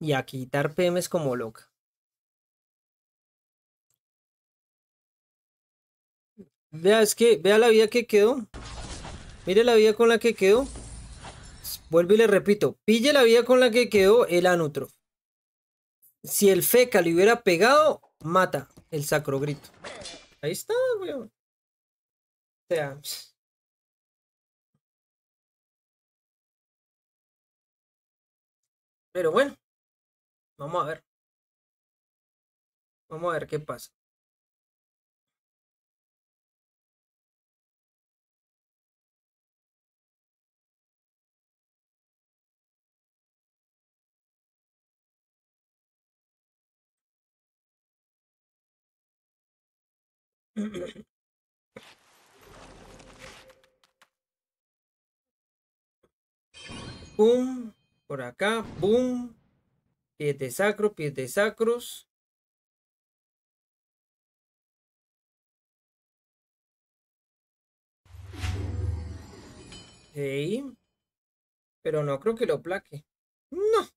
y a quitar PMs como loca. Vea, es que, vea la vida que quedó. Mire la vida con la que quedó. Vuelvo y le repito, pille la vida con la que quedó el Anutro. Si el feca le hubiera pegado, mata el Sacro Grito. Ahí está, weón. O sea. Pero bueno, vamos a ver. Vamos a ver qué pasa. *clears throat* Pum. Por acá. Pum. Pies de sacro, pies de sacros. Hey. Pero no creo que lo plaque. No.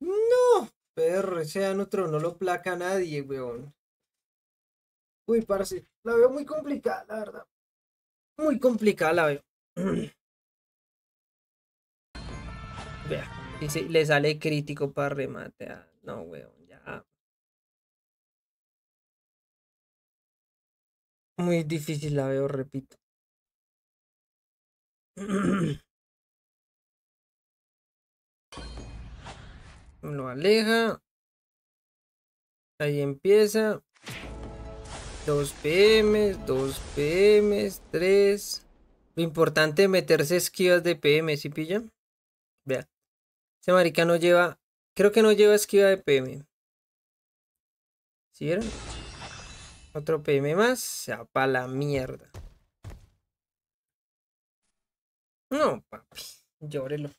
No. Perro, ese anotro no lo placa nadie, weón. Uy, parce, la veo muy complicada, la verdad. Muy complicada la veo. *clears throat* Vea, y si le sale crítico para rematear. No, weón, ya. Muy difícil la veo, repito. *clears throat* Lo aleja. Ahí empieza. 2 PM, 2 PM, 3. Lo importante es meterse esquivas de PM, si pilla Vea. Ese marica no lleva... Creo que no lleva esquiva de PM. ¿Sí vieron? Otro PM más. Se pa' la mierda. No, papi. Llórelo.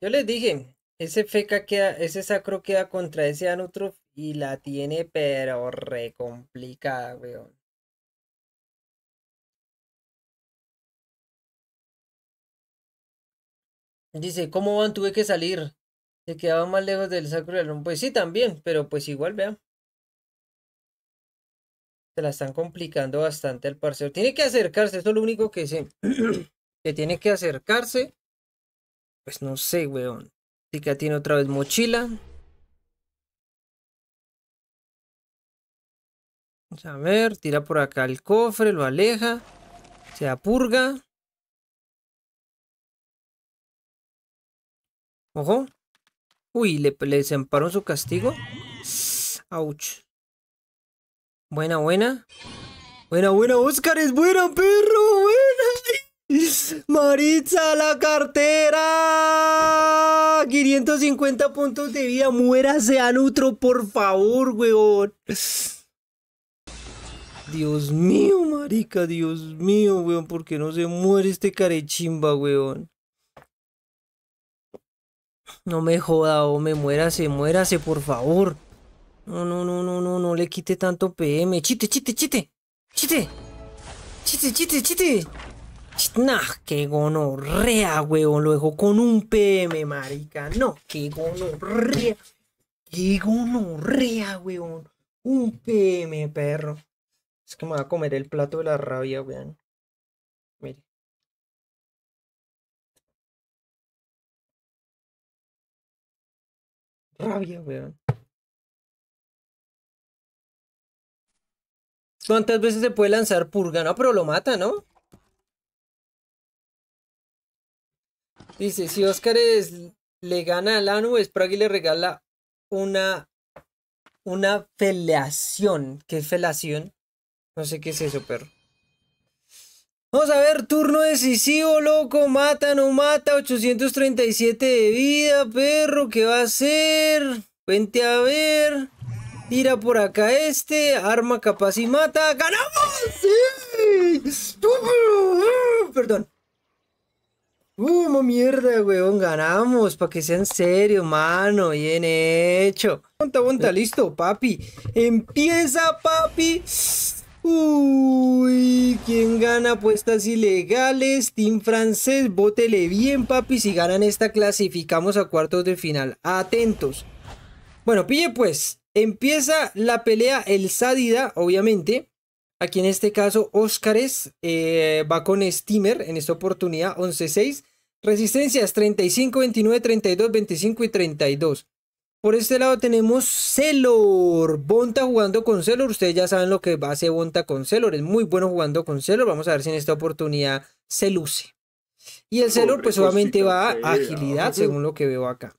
Yo les dije, ese feca queda, ese sacro queda contra ese anutro y la tiene, pero re complicada, weón. Dice, ¿cómo van? Tuve que salir. Se quedaba más lejos del sacro del Pues sí, también, pero pues igual, vean. Se la están complicando bastante al parceo. Tiene que acercarse, eso es lo único que sé. *clears throat* que tiene que acercarse. Pues no sé, weón. que tiene otra vez mochila. a ver, tira por acá el cofre, lo aleja. Se apurga. Ojo. Uy, le, desemparó su castigo. Ouch. Buena, buena. Buena, buena, Oscar, es buena, perro, buena. *laughs* Maritza, la cartera. 550 puntos de vida. Muérase a Nutro, por favor, weón. Dios mío, marica, Dios mío, weón, ¿por qué no se muere este carechimba, weón? No me joda, hombre, muérase, muérase, por favor. No, no, no, no, no, no le quite tanto PM. Chite, chite, chite. Chite. Chite, chite, chite. chite. Nah, qué gonorrea, weón. luego con un PM, marica. No, qué gonorrea. Qué gonorrea, weón. Un PM, perro. Es que me va a comer el plato de la rabia, weón. Mire. Rabia, weón. ¿Cuántas veces se puede lanzar purga? No, pero lo mata, ¿no? Dice, si Oscar es, le gana a Lanu, Sprague le regala una, una felación. ¿Qué es felación? No sé qué es eso, perro. Vamos a ver, turno decisivo, loco. Mata, no mata. 837 de vida, perro. ¿Qué va a hacer? Vente a ver. Tira por acá este. Arma capaz y mata. ¡Ganamos! ¡Sí! Ah, perdón. ¡Uh, mierda, weón! Ganamos, para que sea en serio, mano. Bien hecho. Ponta, monta, listo, papi. Empieza, papi. Uy, ¿quién gana apuestas ilegales? Team francés, bótele bien, papi. Si ganan esta, clasificamos a cuartos de final. Atentos. Bueno, pille pues. Empieza la pelea el Sadida, obviamente. Aquí en este caso, Óscares eh, va con Steamer en esta oportunidad, 11-6. Resistencias 35, 29, 32, 25 y 32. Por este lado tenemos Celor. Bonta jugando con Celor. Ustedes ya saben lo que va a hacer Bonta con Celor. Es muy bueno jugando con Celor. Vamos a ver si en esta oportunidad se luce. Y el Celor pues obviamente va a agilidad *laughs* según lo que veo acá.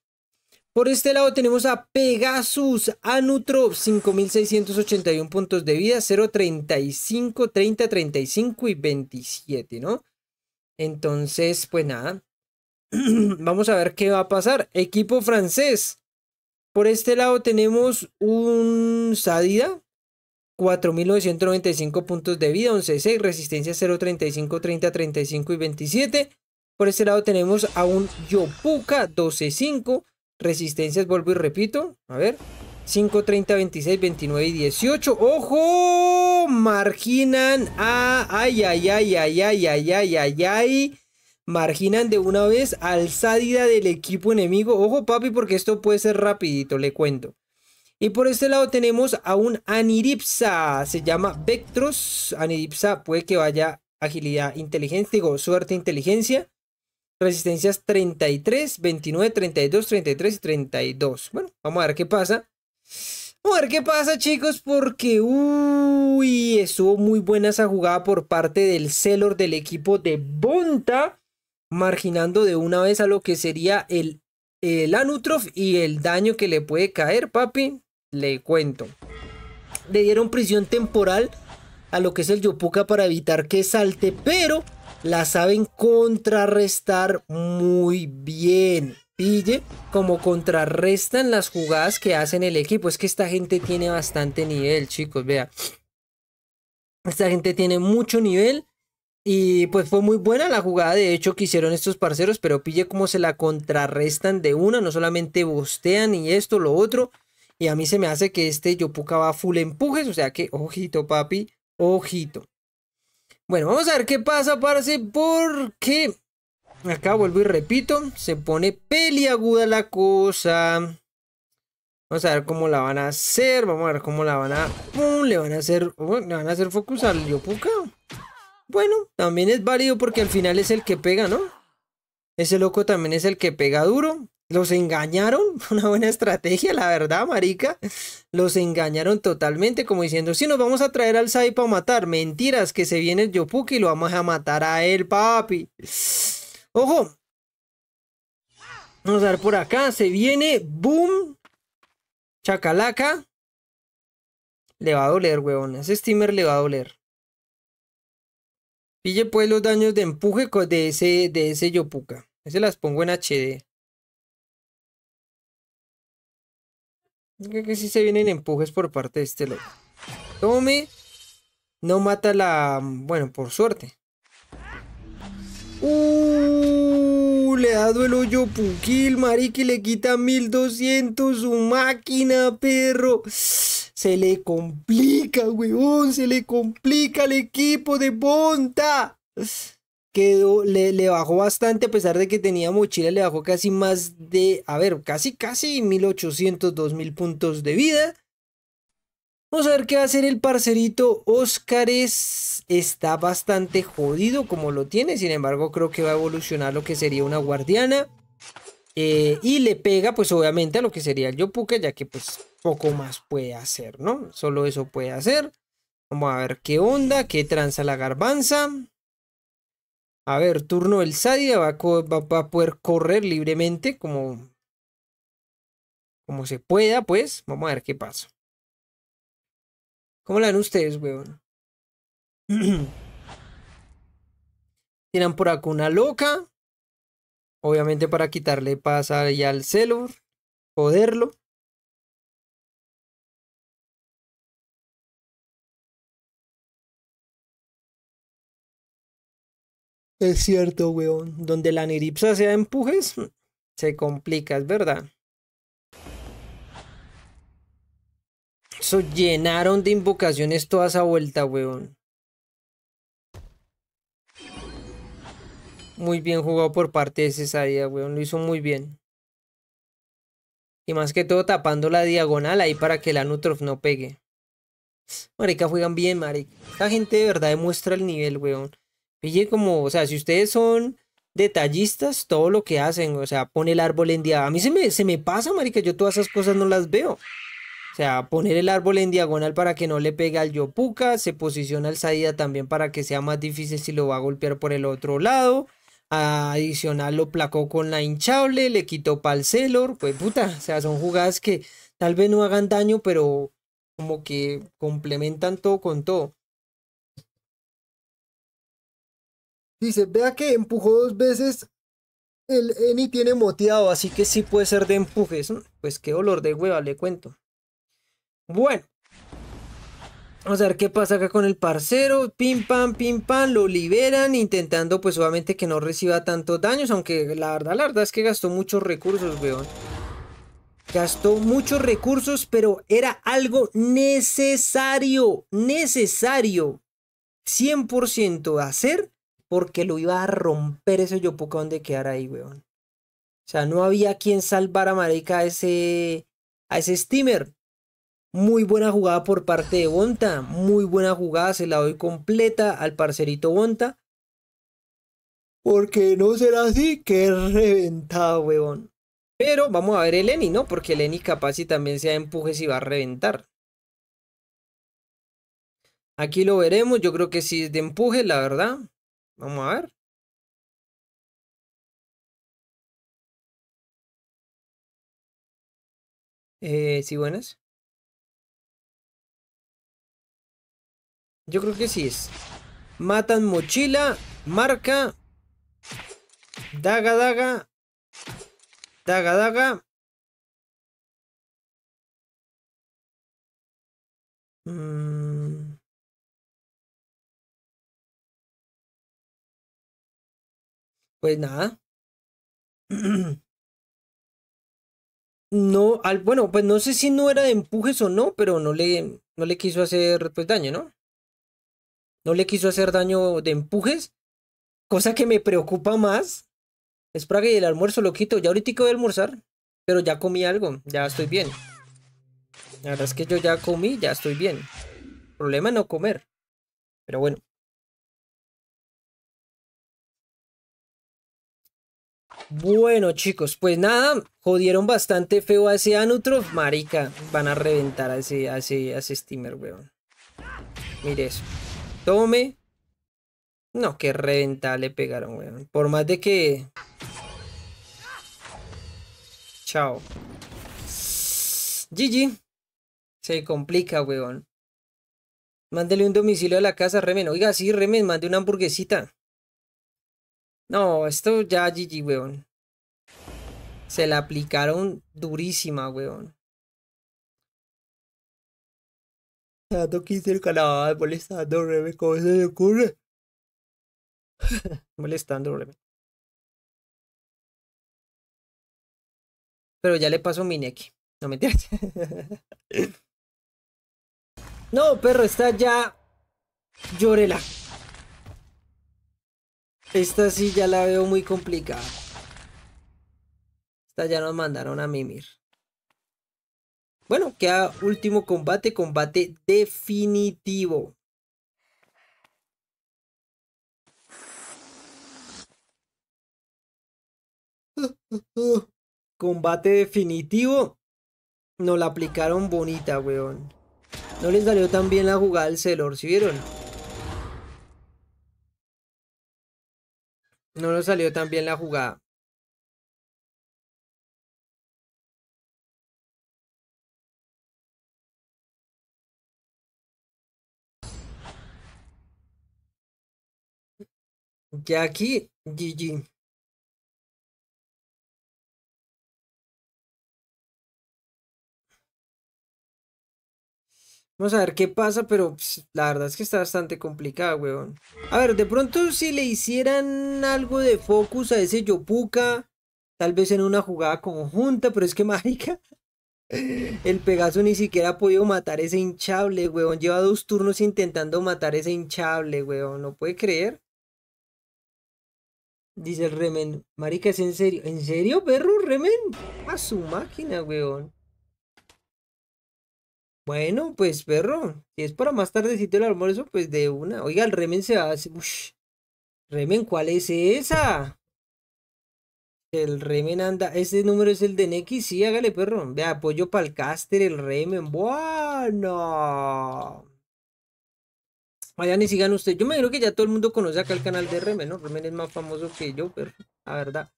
Por este lado tenemos a Pegasus Anutro, 5681 puntos de vida, 035, 30, 35 y 27, ¿no? Entonces, pues nada. *clears throat* Vamos a ver qué va a pasar. Equipo francés. Por este lado tenemos un Sadida, 4.995 puntos de vida, 11.6, resistencia 0.35, 30, 35 y 27. Por este lado tenemos a un Yopuka, 12.5, resistencias, vuelvo y repito, a ver, 5.30, 26, 29 y 18. ¡Ojo! Marginan a... Ah, ¡Ay, ay, ay, ay, ay, ay, ay, ay, ay! marginan de una vez al del equipo enemigo. Ojo papi porque esto puede ser rapidito, le cuento. Y por este lado tenemos a un Aniripsa, se llama Vectros. Aniripsa puede que vaya agilidad, inteligencia, digo, suerte, inteligencia. Resistencias 33, 29, 32, 33 y 32. Bueno, vamos a ver qué pasa. Vamos a ver qué pasa, chicos, porque uy, estuvo muy buena esa jugada por parte del Celor del equipo de Bonta marginando de una vez a lo que sería el, el eh, y el daño que le puede caer, papi, le cuento. Le dieron prisión temporal a lo que es el Yopuka para evitar que salte, pero la saben contrarrestar muy bien. Pille como contrarrestan las jugadas que hacen el equipo. Es que esta gente tiene bastante nivel, chicos, vea. Esta gente tiene mucho nivel y pues fue muy buena la jugada, de hecho, que hicieron estos parceros, pero pille cómo se la contrarrestan de una, no solamente bostean y esto, lo otro. Y a mí se me hace que este Yopuka va full empujes, o sea que, ojito papi, ojito. Bueno, vamos a ver qué pasa, parce, porque acá vuelvo y repito, se pone peliaguda la cosa. Vamos a ver cómo la van a hacer, vamos a ver cómo la van a... Le van a hacer... le van a hacer focus al Yopuka. Bueno, también es válido porque al final es el que pega, ¿no? Ese loco también es el que pega duro. Los engañaron, *laughs* una buena estrategia, la verdad, marica. Los engañaron totalmente, como diciendo, si nos vamos a traer al Sai para matar. Mentiras, que se viene el Yopuki y lo vamos a matar a él, papi. Ojo. Vamos a ver por acá, se viene, boom. Chacalaca. Le va a doler, huevón. Ese steamer le va a doler. Pille pues los daños de empuje de ese, de ese Yopuka. Se las pongo en HD. Creo que sí se vienen empujes por parte de este loco. Tome. No mata la... Bueno, por suerte. Uh, le da duelo Yopukil, Mariki le quita 1200 su máquina, perro. Se le complica, weón. Se le complica al equipo de Ponta. Quedó, le, le, bajó bastante, a pesar de que tenía mochila, le bajó casi más de, a ver, casi, casi 1800, 2000 puntos de vida. Vamos a ver qué va a hacer el parcerito. Oscar está bastante jodido como lo tiene. Sin embargo, creo que va a evolucionar lo que sería una guardiana. Eh, y le pega, pues obviamente, a lo que sería el Yopuka, ya que pues poco más puede hacer, ¿no? Solo eso puede hacer. Vamos a ver qué onda, qué tranza la garbanza. A ver, turno el Sadia va a, poder correr libremente como, como se pueda, pues. Vamos a ver qué pasa. ¿Cómo la ven ustedes, weón? *clears throat* Tiran por acá una loca. Obviamente para quitarle pasar ya al Celor. Joderlo. Es cierto, weón. Donde la neripsa sea empujes, se complica, es verdad. Eso llenaron de invocaciones toda esa vuelta, weón. Muy bien jugado por parte de Cesaria, weón. Lo hizo muy bien. Y más que todo tapando la diagonal ahí para que la Nutrof no pegue. Marica, juegan bien, marica. La gente de verdad demuestra el nivel, weón. Pille como, o sea, si ustedes son detallistas, todo lo que hacen, o sea, pone el árbol en diagonal. A mí se me, se me pasa, marica, yo todas esas cosas no las veo. O sea, poner el árbol en diagonal para que no le pegue al Yopuka, se posiciona el Saida también para que sea más difícil si lo va a golpear por el otro lado. Adicional lo placó con la hinchable, le quitó palcelor. pues puta, o sea, son jugadas que tal vez no hagan daño, pero como que complementan todo con todo. Dice, vea que empujó dos veces, el Eni tiene moteado, así que sí puede ser de empujes. Mm, pues qué olor de hueva, le cuento. Bueno. Vamos a ver qué pasa acá con el parcero. Pim, pam, pim, pam. Lo liberan intentando pues obviamente que no reciba tantos daños. Aunque la verdad, la verdad es que gastó muchos recursos, weón. Gastó muchos recursos, pero era algo necesario. Necesario. 100% hacer porque lo iba a romper ese yopuca Donde quedar ahí, weón. O sea, no había quien a marica, a ese, a ese steamer. Muy buena jugada por parte de Bonta. Muy buena jugada. Se la doy completa al parcerito Bonta. Porque no será así. que reventado, weón. Pero vamos a ver el Eni, ¿no? Porque el Eni capaz si también se de empuje. y va a reventar. Aquí lo veremos. Yo creo que si es de empuje, la verdad. Vamos a ver. Eh, sí, buenas. Yo creo que sí es. Matan mochila, marca, daga, daga, daga, daga. Mm. pues nada. No, al, bueno, pues no sé si no era de empujes o no, pero no le, no le quiso hacer pues, daño, ¿no? No le quiso hacer daño de empujes, cosa que me preocupa más. Es para que el almuerzo lo quito. Ya ahorita voy a almorzar, pero ya comí algo, ya estoy bien. La verdad es que yo ya comí, ya estoy bien. problema no comer. Pero bueno. Bueno, chicos, pues nada, jodieron bastante feo a ese Anutrof. Marica, van a reventar a ese, ese, steamer, weón. Mire eso. Tome. No, que reventar le pegaron, weón. Por más de que... Chao. GG. Se complica, weón. Mándele un domicilio a la casa, Remen. Oiga, sí, Remen, mande una hamburguesita. No, esto ya GG, weón. Se la aplicaron durísima, weón. No quiso el canal molestando, Rebe, ¿cómo se le ocurre? *laughs* molestando, Rebe. Pero ya le pasó mi neki. No me entiendes. *laughs* no, perro, está ya. Llorela. Esta sí ya la veo muy complicada. Esta ya nos mandaron a mimir. Bueno, queda último combate, combate definitivo. *laughs* Combate definitivo. Nos la aplicaron bonita, weón. No les salió tan bien la jugada del Celor, ¿sí vieron? No nos salió tan bien la jugada. Ya aquí, GG. Vamos a ver qué pasa, pero pues, la verdad es que está bastante complicada, weón. A ver, de pronto si le hicieran algo de focus a ese Yopuka, tal vez en una jugada conjunta, pero es que *laughs* mágica. El Pegaso ni siquiera ha podido matar ese hinchable, weón. Lleva dos turnos intentando matar ese hinchable, weón. No puede creer. Dice el Remen. Marica, ¿es en serio? ¿En serio, perro, Remen? A su máquina, weón. Bueno, pues perro, si es para más tardecito el almuerzo, pues de una. Oiga, el remen se va hace. Uy, Remen, ¿cuál es esa? El remen anda. Este número es el de Nex, sí, hágale, perro. ve apoyo para el caster, el remen. Bueno. Vayan y sigan ustedes. Yo me creo que ya todo el mundo conoce acá el canal de Remen, ¿no? Remen es más famoso que yo, pero... La verdad.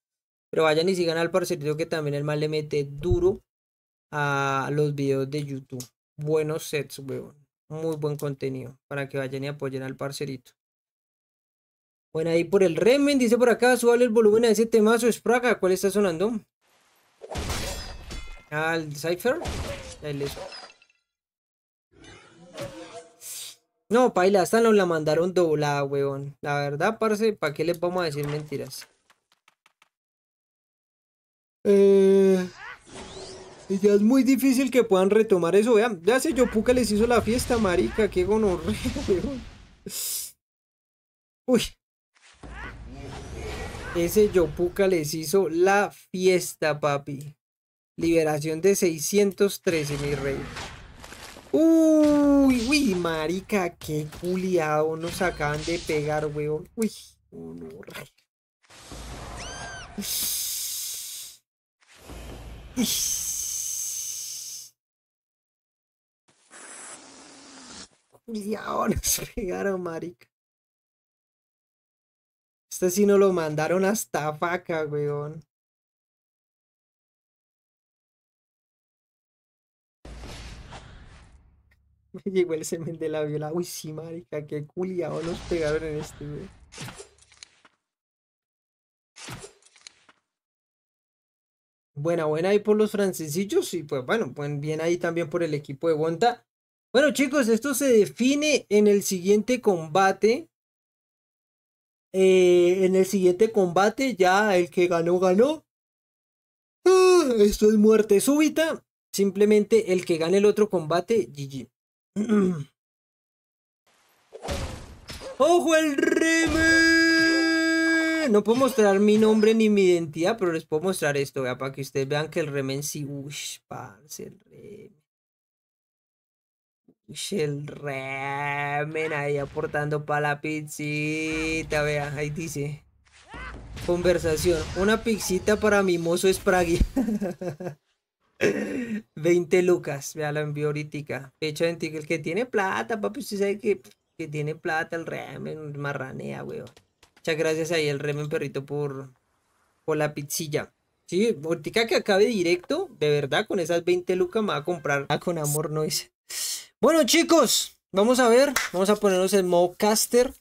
Pero vayan y sigan al parcerito que también el mal le mete duro a los videos de YouTube buenos sets, weón. Muy buen contenido para que vayan y apoyen al parcerito. Bueno, ahí por el remen, dice por acá, suales el volumen a ese temazo, Spraga, ¿cuál está sonando? Al Cypher. Ahí les... No, paila, hasta nos la mandaron doblada, weón. La verdad, parce, ¿para qué les vamos a decir mentiras? Eh... Y ya es muy difícil que puedan retomar eso. Vean, ya ese Yopuka les hizo la fiesta, marica. Qué gonorreo *laughs* weón. Uy. Ese Yopuka les hizo la fiesta, papi. Liberación de 613, mi rey. Uy, uy, marica, qué culiado nos acaban de pegar, weón. Uy, gonorreo Uy. Ya, nos pegaron, marica. Este sí nos lo mandaron hasta faca, weón. *laughs* Me llegó el semen de la viola. Uy, sí, marica, qué culiado nos pegaron en este, weón. Buena, buena ahí por los francesillos y pues bueno, pues, bien ahí también por el equipo de Bonta. Bueno, chicos, esto se define en el siguiente combate. Eh, en el siguiente combate, ya el que ganó, ganó. Ah, esto es muerte súbita. Simplemente el que gane el otro combate, GG. *clears throat* ¡Ojo el remen! No puedo mostrar mi nombre ni mi identidad, pero les puedo mostrar esto, para que ustedes vean que el remen sí... Uy, parce, el remen el remen ahí aportando para la pizzita, vea, ahí dice. Conversación, una pizzita para mi mozo Spraggy. 20 *laughs* lucas, vea, la envió ahorita. de el que tiene plata, papi, usted sabe que, tiene plata, el remen marranea, weón. Muchas gracias ahí el remen perrito por, por la pizzilla. Sí, ahorita que acabe directo, de verdad, con esas 20 lucas me va a comprar ah, con amor no es. Bueno, chicos, vamos a ver. Vamos a ponernos el modo caster.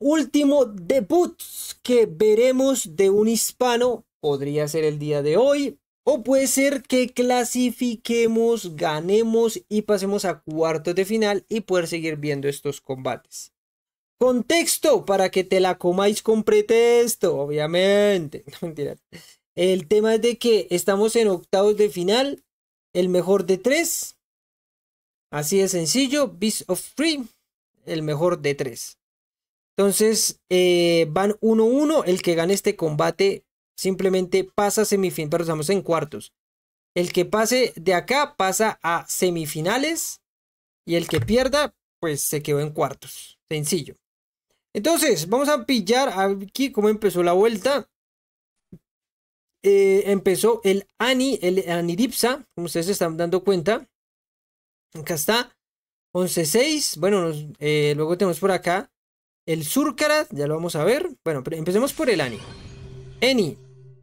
Último debut que veremos de un hispano. Podría ser el día de hoy. O puede ser que clasifiquemos, ganemos y pasemos a cuartos de final y poder seguir viendo estos combates. Contexto para que te la comáis con pretexto, obviamente. *laughs* El tema es de que estamos en octavos de final, el mejor de tres, Así de sencillo, Beast of Three, el mejor de tres. Entonces eh, van 1-1. El que gane este combate simplemente pasa a semifinales. Pero estamos en cuartos. El que pase de acá pasa a semifinales. Y el que pierda, pues se quedó en cuartos. Sencillo. Entonces, vamos a pillar aquí cómo empezó la vuelta. Eh, empezó el Ani, el Anidipsa, como ustedes se están dando cuenta. Acá está. 11-6 Bueno, eh, luego tenemos por acá el Surcarat. Ya lo vamos a ver. Bueno, empecemos por el Ani. Eni.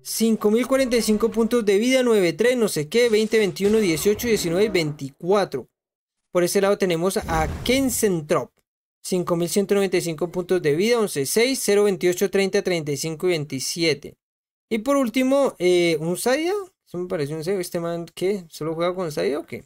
5.045 puntos de vida, 9.3, no sé qué, 20, 21, 18, 19, 24. Por ese lado tenemos a Kensentrop. 5.195 puntos de vida, 11, 6, 0, 28, 30, 35 y 27. Y por último, eh, un Saida Eso me parece un Saida, ¿Este man qué? ¿Solo juega con Saida o qué?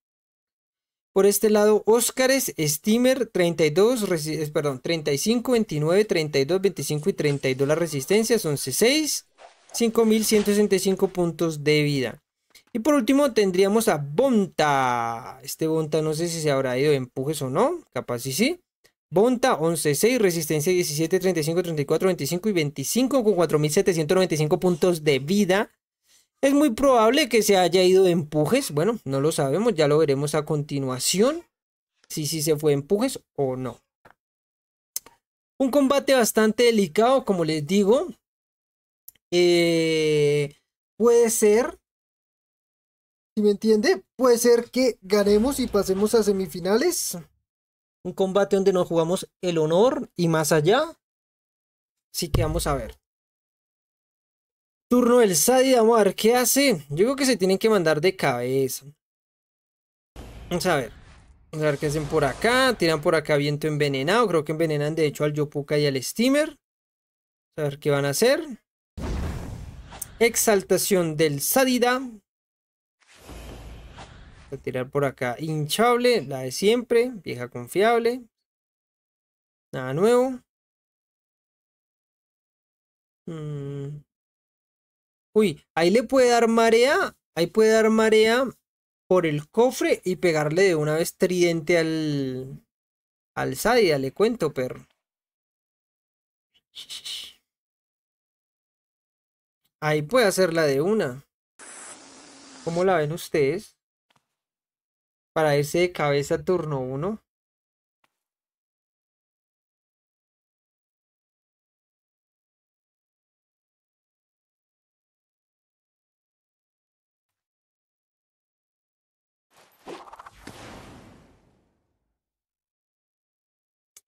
Por este lado, es Steamer 32, eh, perdón, 35, 29, 32, 25 y 32 las resistencias, 11, 6, 5165 puntos de vida. Y por último tendríamos a Bonta. Este Bonta no sé si se habrá ido de empujes o no, capaz sí sí. Bonta 6, resistencia 17, 35, 34, 25 y 25 con 4.795 puntos de vida. Es muy probable que se haya ido de empujes. Bueno, no lo sabemos, ya lo veremos a continuación. Si sí se fue empujes o no. Un combate bastante delicado, como les digo. Eh, puede ser, si me entiende, puede ser que ganemos y pasemos a semifinales. Un combate donde nos jugamos el honor y más allá. Así que vamos a ver. Turno del sádida, vamos a ver qué hace. Yo creo que se tienen que mandar de cabeza. Vamos a ver. Vamos a ver qué hacen por acá. Tiran por acá viento envenenado. Creo que envenenan de hecho al Yopuka y al Steamer. A ver qué van a hacer. Exaltación del Sadida. A tirar por acá hinchable, la de siempre, vieja confiable. Nada nuevo. Mm. Uy, ahí le puede dar marea. Ahí puede dar marea por el cofre y pegarle de una vez tridente al. Al Zadia, le cuento, perro. Ahí puede hacerla de una. ¿Cómo la ven ustedes? Para ese de cabeza turno uno.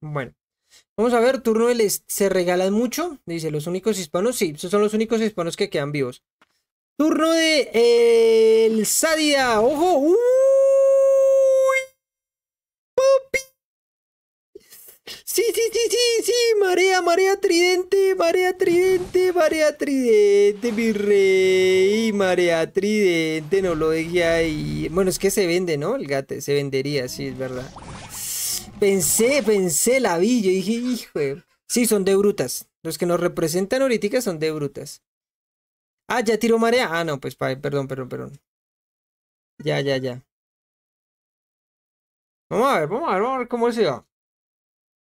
Bueno, vamos a ver, turno de ¿Se regalan mucho? Dice, ¿los únicos hispanos? Sí, esos son los únicos hispanos que quedan vivos. Turno de eh, el Sadia. ¡Ojo! ¡Uy! Sí, sí, sí, sí, sí. Marea, marea tridente, marea tridente, marea tridente, mi rey. Marea tridente, no lo dejé ahí. Bueno, es que se vende, ¿no? El gato se vendería, sí, es verdad pensé, pensé, la vi, yo dije, hijo, sí, son de brutas. Los que nos representan ahorita son de brutas. Ah, ya tiró marea. Ah, no, pues, perdón, perdón, perdón. Ya, ya, ya. Vamos a ver, vamos a ver, vamos a ver cómo se va.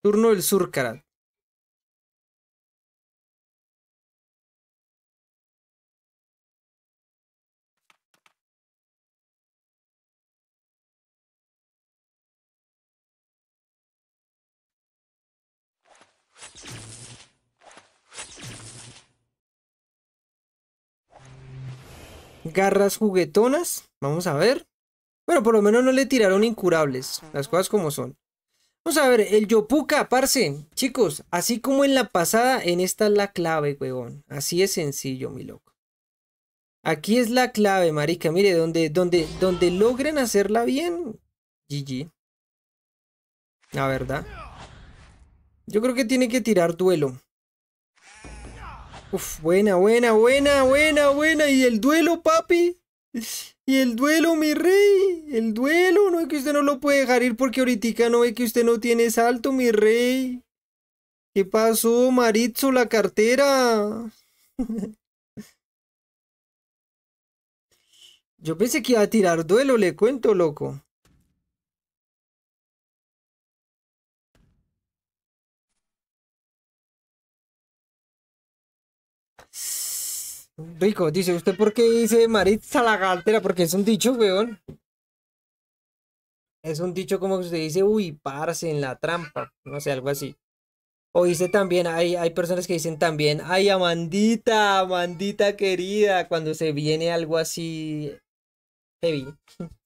Turno del Surcarat. Garras juguetonas. Vamos a ver. Bueno, por lo menos no le tiraron incurables. Las cosas como son. Vamos a ver, el Yopuka, parce. Chicos, así como en la pasada, en esta es la clave, huevón. Así es sencillo, mi loco. Aquí es la clave, marica. Mire, donde, donde, donde logren hacerla bien, GG. La verdad. Yo creo que tiene que tirar duelo. Uf, buena, buena, buena, buena, buena. Y el duelo, papi. Y el duelo, mi rey. El duelo. No es que usted no lo puede dejar ir porque ahorita no ve que usted no tiene salto, mi rey. ¿Qué pasó, Maritzo, la cartera? *laughs* Yo pensé que iba a tirar duelo, le cuento, loco. Rico, dice, ¿usted por qué dice Maritza la Porque es un dicho, weón. Es un dicho como que usted dice, uy, parse en la trampa. No sé, algo así. O dice también, hay, hay personas que dicen también, ay, Amandita, Amandita querida, cuando se viene algo así heavy. *laughs*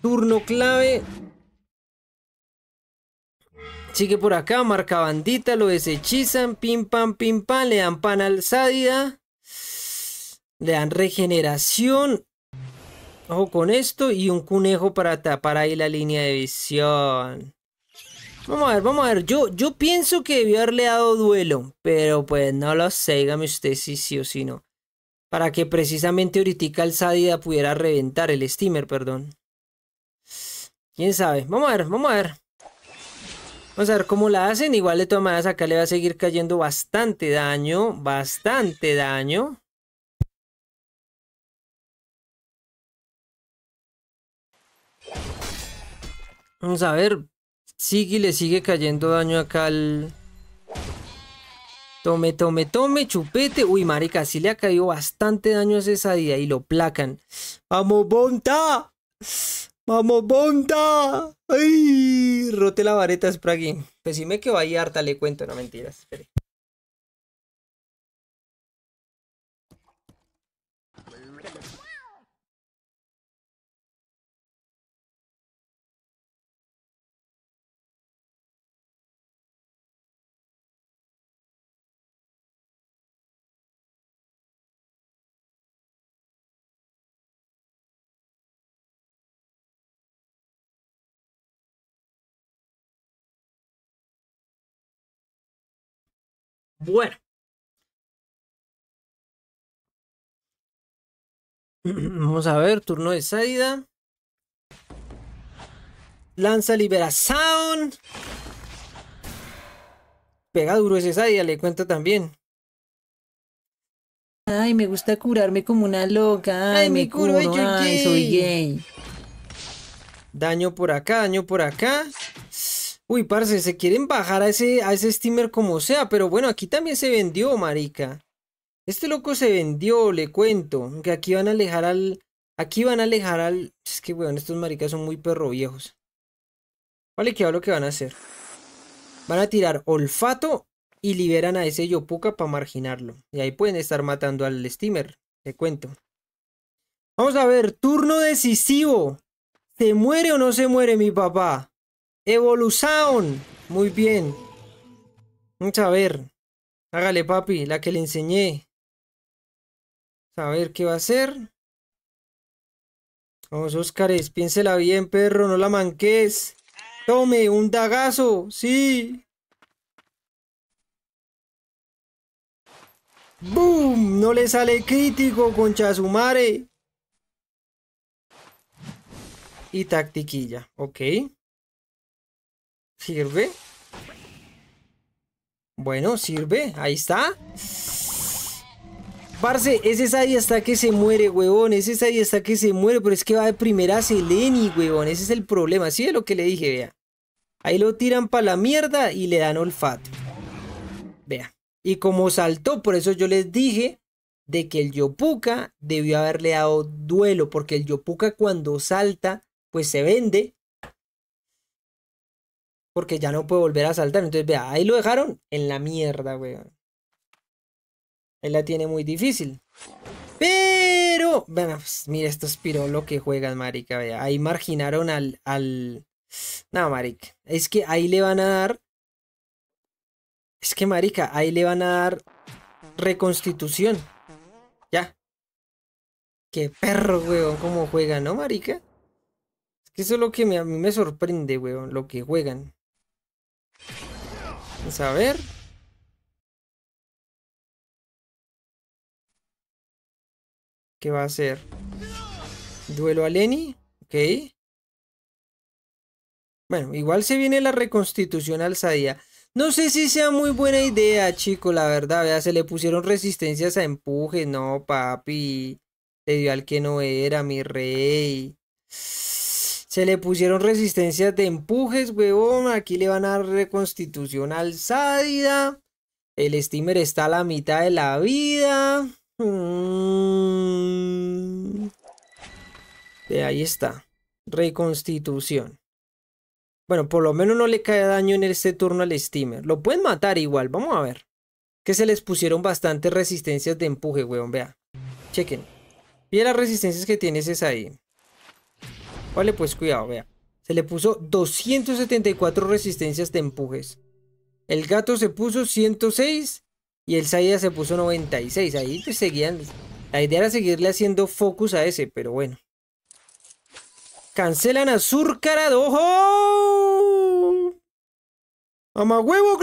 Turno clave Sigue por acá, marca bandita, lo deshechizan, pim pam, pim pam, le dan pan al Sádida Le dan regeneración. Ojo con esto y un conejo para tapar ahí la línea de visión. Vamos a ver, vamos a ver. Yo, yo pienso que debió haberle dado duelo, pero pues no lo sé, dígame usted si sí o si no. Para que precisamente ahorita el Sádida pudiera reventar, el steamer, perdón. ¿Quién sabe? Vamos a ver, vamos a ver. Vamos a ver cómo la hacen. Igual de maneras acá le va a seguir cayendo bastante daño. Bastante daño. Vamos a ver. Sigue le sigue cayendo daño acá al... Tome, tome, tome, chupete. Uy, marica, sí le ha caído bastante daño a esa día y lo placan. ¡Vamos, Bonta! ¡Vamos, ponta, ¡Ay! Rote la vareta, Spraggy. Pues que me harta, le cuento, no mentiras. Espere. Bueno. *clears throat* Vamos a ver, turno de Saida. Lanza liberación. Pega duro ese Saida, le cuento también. Ay, me gusta curarme como una loca. Ay, me, curo, Ay, soy gay. Daño por acá, daño por acá. Uy, parce, se quieren bajar a ese, a ese steamer como sea, pero bueno, aquí también se vendió, marica. Este loco se vendió, le cuento. Que aquí van a alejar al. Aquí van a alejar al. Es que, weón, estos maricas son muy perro viejos. Vale, que lo que van a hacer. Van a tirar olfato y liberan a ese Yopuka para marginarlo. Y ahí pueden estar matando al steamer. Te cuento. Vamos a ver, turno decisivo. ¿Se muere o no se muere mi papá? Evolución. Muy bien. Vamos a ver. Hágale, papi, la que le enseñé. A ver qué va a hacer. Vamos, Óscares, piénsela bien, perro, no la manques. Tome, un dagazo, sí. ¡Boom! No le sale crítico, concha su Y tactiquilla, ok. ¿Sirve? Bueno, sirve. Ahí está. Parce, ese es ahí hasta que se muere, huevón. Ese es ahí hasta que se muere. Pero es que va de primera a Seleni, huevón. Ese es el problema. Así es lo que le dije, vea. Ahí lo tiran para la mierda y le dan olfato. Vea. Y como saltó, por eso yo les dije de que el Yopuka debió haberle dado duelo. Porque el Yopuka cuando salta, pues se vende porque ya no puede volver a saltar. Entonces, vea, ahí lo dejaron en la mierda, weón. Él la tiene muy difícil. Pero, Mira, pues, mira estos lo que juegan, marica, vea. Ahí marginaron al... al... No, marica. Es que ahí le van a dar... Es que, marica, ahí le van a dar reconstitución. Ya. Qué perro, weón, cómo juegan, ¿no, marica? Es que eso es lo que a mí me sorprende, weón, lo que juegan a ver. ¿Qué va a hacer? Duelo a Lenny. Ok. Bueno, igual se viene la reconstitución al No sé si sea muy buena idea, chico, la verdad. Vea, se le pusieron resistencias a empuje. No, papi. Le dio al que no era, mi rey. Se le pusieron resistencias de empujes, huevón. Aquí le van a dar reconstitución al Sádida. El steamer está a la mitad de la vida. Mm. Eh, ahí está. Reconstitución. Bueno, por lo menos no le cae daño en este turno al steamer. Lo pueden matar igual, vamos a ver. Que se les pusieron bastantes resistencias de empuje, huevón. vea. Chequen. y las resistencias que tienes es ahí. Vale, pues cuidado, vea. Se le puso 274 resistencias de empujes. El gato se puso 106 y el Saida se puso 96. Ahí te pues, seguían. La idea era seguirle haciendo focus a ese, pero bueno. Cancelan a Surcarado. ¡Ojo! ¡Mamá huevo!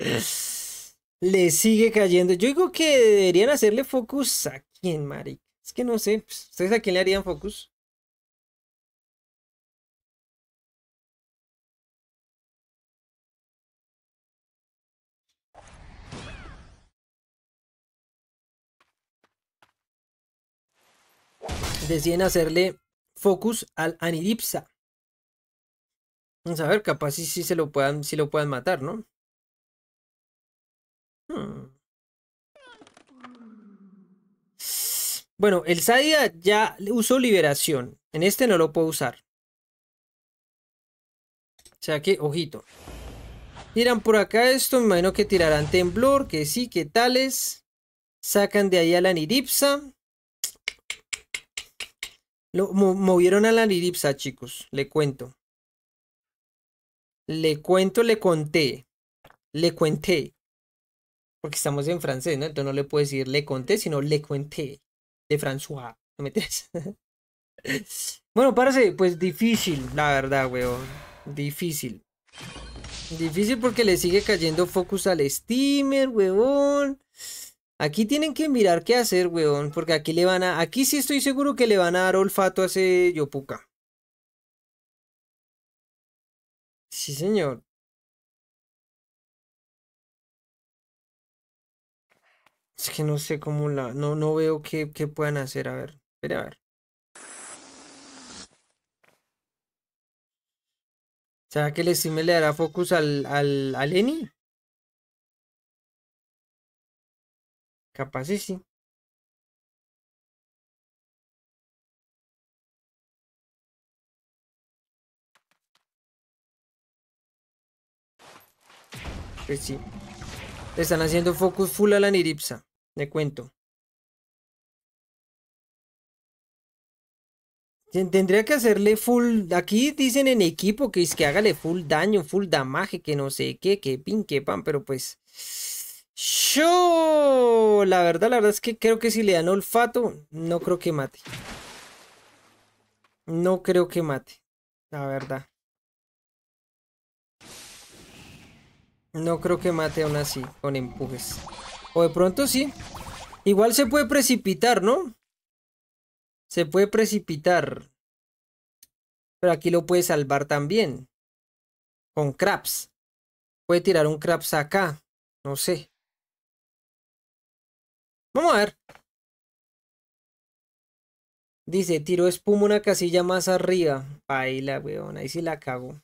*laughs* Le sigue cayendo. Yo digo que deberían hacerle focus a quién, marica. Es que no sé, pues, ¿ustedes a quién le harían focus? Deciden hacerle focus al Anidipsa. Vamos a ver, capaz si se lo puedan, si lo puedan matar, ¿no? Hmm. Bueno, el Sadia ya usó liberación. En este no lo puedo usar. O sea que, ojito. Tiran por acá esto. Me imagino que tirarán temblor. Que sí, que tales. Sacan de ahí a la Niripsa. Lo, movieron a la Niripsa, chicos. Le cuento. Le cuento, le conté. Le cuenté. Porque estamos en francés, ¿no? Entonces no le puedo decir le conté, sino le cuenté de François. No me *laughs* bueno, parece, pues difícil, la verdad, weón. Difícil. Difícil porque le sigue cayendo focus al steamer, weón. Aquí tienen que mirar qué hacer, weón. Porque aquí le van a. Aquí sí estoy seguro que le van a dar olfato a ese Yopuka. Sí, señor. Es que no sé cómo la. No, no veo qué, puedan hacer. A ver, espera a ver. ¿Será que el Steam le dará focus al, al, al Eni? Capaz sí, sí. Pues sí. están haciendo focus full a la Niripsa. Le cuento. Tendría que hacerle full. Aquí dicen en equipo que es que hágale full daño, full damaje, que no sé qué, que pin, que pan, pero pues. Yo, la verdad, la verdad es que creo que si le dan olfato, no creo que mate. No creo que mate, la verdad. No creo que mate aún así, con empujes. O de pronto sí. Igual se puede precipitar, ¿no? Se puede precipitar. Pero aquí lo puede salvar también. Con craps. Puede tirar un craps acá. No sé. Vamos a ver. Dice, tiró espuma una casilla más arriba. Ahí la weón. Ahí sí la cago.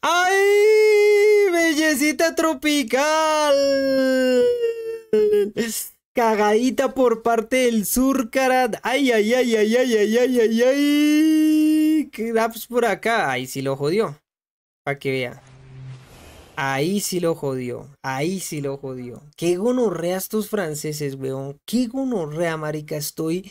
¡Ay! bellecita tropical. Cagadita por parte del sur, Ay, ay, ay, ay, ay, ay, ay, ay, ay. Craps por acá. Ahí sí lo jodió. Para que vea. Ahí sí lo jodió. Ahí sí lo jodió. Qué gonorrea estos franceses, weón. Qué gonorrea, marica. Estoy.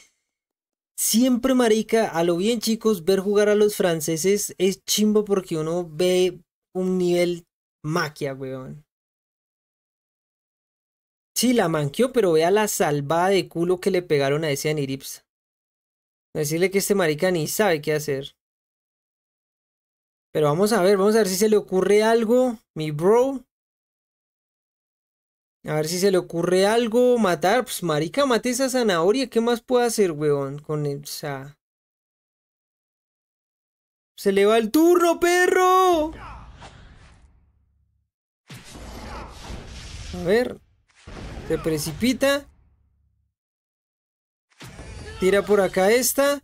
Siempre, marica, a lo bien, chicos, ver jugar a los franceses es chimbo porque uno ve un nivel Maquia, weón. Sí, la manqueó, pero vea la salvada de culo que le pegaron a ese Anirips. Decirle que este marica ni sabe qué hacer. Pero vamos a ver, vamos a ver si se le ocurre algo, mi bro. A ver si se le ocurre algo, matar. Pues marica, mate esa zanahoria. ¿Qué más puede hacer, weón? Con esa... Se le va el turno, perro. A ver. Se precipita. Tira por acá esta.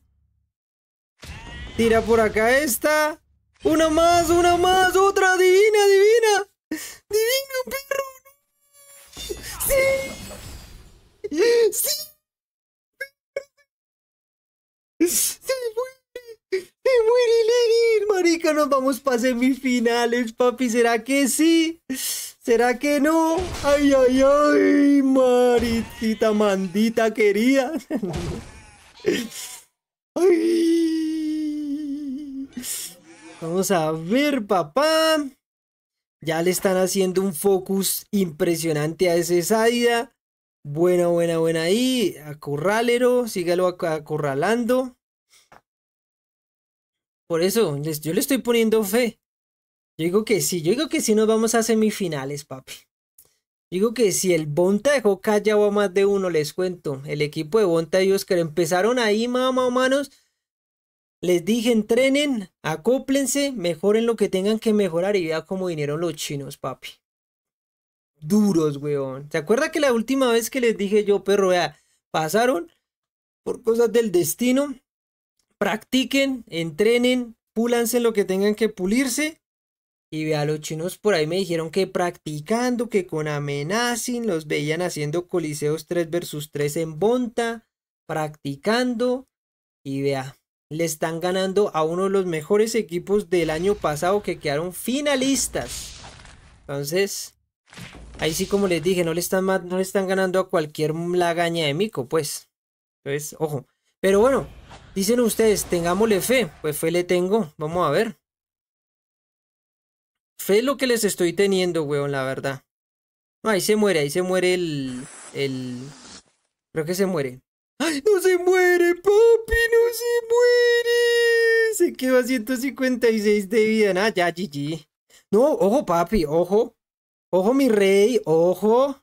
Tira por acá esta. Una más, una más, otra. Divina, divina. Divina, perro. Sí. Sí. Sí, marica, nos vamos para semifinales, papi. ¿Será que sí? ¿Será que no? Ay, ay, ay, maritita mandita querida. Vamos a ver, papá. Ya le están haciendo un focus impresionante a ese Zaida. Buena, buena, buena ahí. acurralero, Sígalo acorralando. Por eso, yo le estoy poniendo fe. Yo digo que sí, yo digo que sí nos vamos a semifinales, papi. digo que si el Bonta dejó callado más de uno, les cuento. El equipo de Bonta y Oscar empezaron ahí, mamá humanos. Les dije, entrenen, acóplense, mejoren lo que tengan que mejorar y vean cómo vinieron los chinos, papi. Duros, weón. ¿Se acuerda que la última vez que les dije yo, perro, vea, pasaron por cosas del destino practiquen, entrenen, púlanse lo que tengan que pulirse. Y vea, los chinos por ahí me dijeron que practicando, que con amenazas los veían haciendo coliseos 3 versus 3 en Bonta, practicando. Y vea, le están ganando a uno de los mejores equipos del año pasado que quedaron finalistas. Entonces, ahí sí como les dije, no le están, no le están ganando a cualquier lagaña de mico, pues. Entonces, ojo. Pero bueno, Dicen ustedes, tengámosle fe. Pues fe le tengo. Vamos a ver. Fe es lo que les estoy teniendo, weón, la verdad. Ay, ahí se muere, ahí se muere el... el... Creo que se muere. ¡Ay, ¡No se muere, papi! ¡No se muere! Se quedó a 156 de vida. Nada, ya, GG. No, ojo, papi, ojo. Ojo, mi rey, ojo.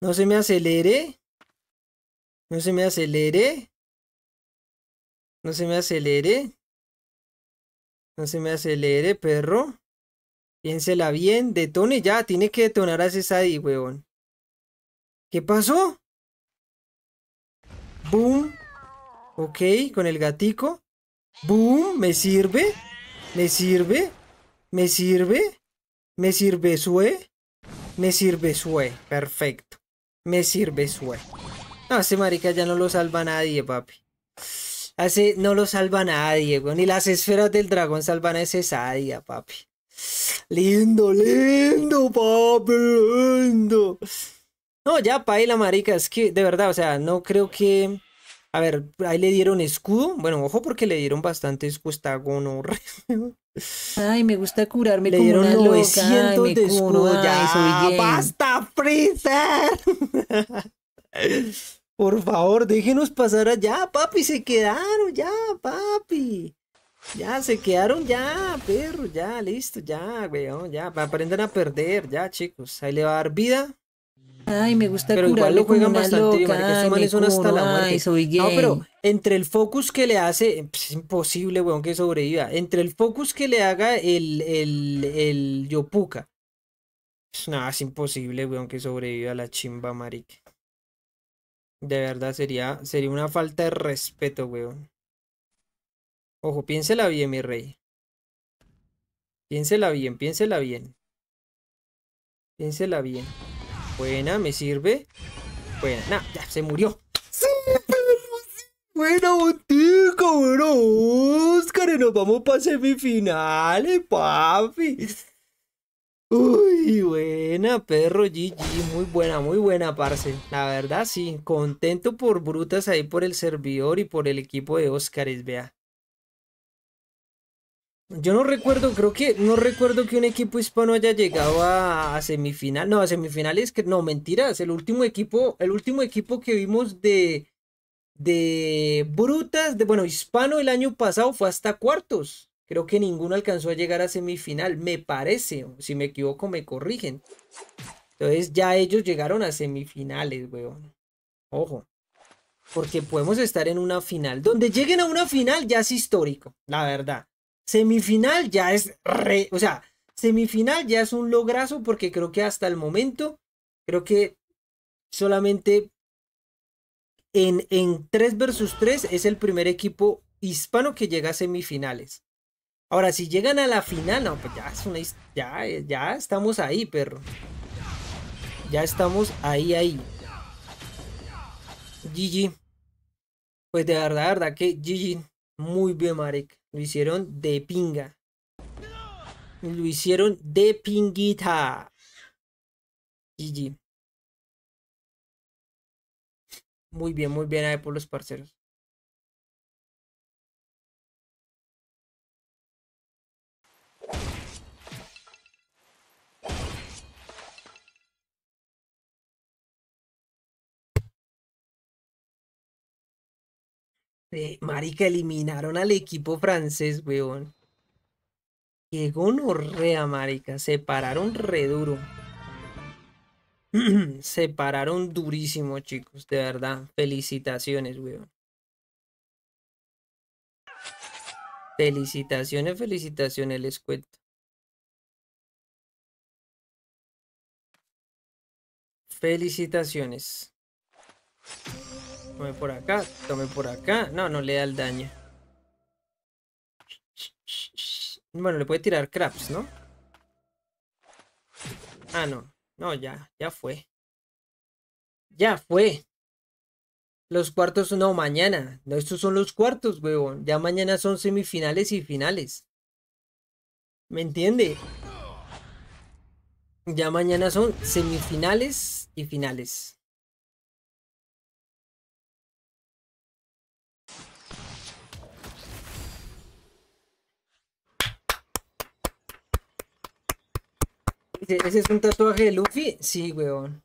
No se me acelere. No se me acelere. No se me acelere. No se me acelere, perro. Piénsela bien. Detone ya. Tiene que detonar a ese y, weón. ¿Qué pasó? Boom. Ok, con el gatico. Boom. Me sirve. Me sirve. Me sirve. Me sirve sué Me sirve sué, Perfecto. Me sirve sué No, ese marica ya no lo salva nadie, papi no lo salva nadie, Ni las esferas del dragón salvan a ese Sadia, papi. Lindo, lindo, papi, lindo. No, ya, la marica. Es que, de verdad, o sea, no creo que... A ver, ahí le dieron escudo. Bueno, ojo porque le dieron bastante escudo gonorre. *laughs* Ay, me gusta curarme le dieron 900 de escudo. Ya, basta, Freezer. *laughs* Por favor, déjenos pasar allá, papi. Se quedaron ya, papi. Ya, se quedaron ya, perro. Ya, listo, ya, weón. Ya, aprendan a perder, ya, chicos. Ahí le va a dar vida. Ay, me gusta Pero igual lo juegan bastante bien, hasta la No, pero entre el focus que le hace, pues, es imposible, weón, que sobreviva. Entre el focus que le haga el, el, el Yopuka. No, pues, nada, es imposible, weón, que sobreviva la chimba, marica. De verdad, sería, sería una falta de respeto, weón. Ojo, piénsela bien, mi rey. Piénsela bien, piénsela bien. Piénsela bien. Buena, me sirve. Buena, ya, se murió. Buena botica, bueno, Oscar, nos vamos para semifinales, papi. Uy, buena, perro GG, muy buena, muy buena, parce. La verdad, sí, contento por Brutas ahí por el servidor y por el equipo de Óscares, vea. Yo no recuerdo, creo que, no recuerdo que un equipo hispano haya llegado a, semifinal, no, a semifinales, que, no, mentiras, el último equipo, el último equipo que vimos de, de Brutas, de, bueno, hispano el año pasado fue hasta cuartos. Creo que ninguno alcanzó a llegar a semifinal, me parece. Si me equivoco, me corrigen. Entonces ya ellos llegaron a semifinales, weón. Ojo. Porque podemos estar en una final. Donde lleguen a una final ya es histórico, la verdad. Semifinal ya es re... O sea, semifinal ya es un lograzo porque creo que hasta el momento, creo que solamente en, en 3 versus 3 es el primer equipo hispano que llega a semifinales. Ahora, si llegan a la final, no, pues ya, es una, ya, ya estamos ahí, perro. Ya estamos ahí, ahí. GG. Pues de verdad, de verdad que GG. Muy bien, Marek. Lo hicieron de pinga. Lo hicieron de pinguita. GG. Muy bien, muy bien ahí por los parceros. marica, eliminaron al equipo francés, weón. Llegó Norrea, marica. Se pararon re duro. *clears throat* se pararon durísimo, chicos. De verdad. Felicitaciones, weón. Felicitaciones, felicitaciones, les cuento. Felicitaciones. Tome por acá, tome por acá. No, no le da el daño. Bueno, le puede tirar craps, ¿no? Ah, no. No, ya, ya fue. Ya fue. Los cuartos no, mañana. No, estos son los cuartos, huevón. Ya mañana son semifinales y finales. ¿Me entiende? Ya mañana son semifinales y finales. ¿ese es un tatuaje de Luffy? Sí, weón.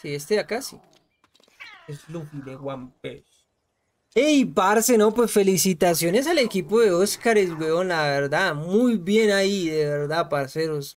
Sí, este de acá sí. Es Luffy de One Piece. Ey, parce, no, pues felicitaciones al equipo de es weón, la verdad. Muy bien ahí, de verdad, parceros.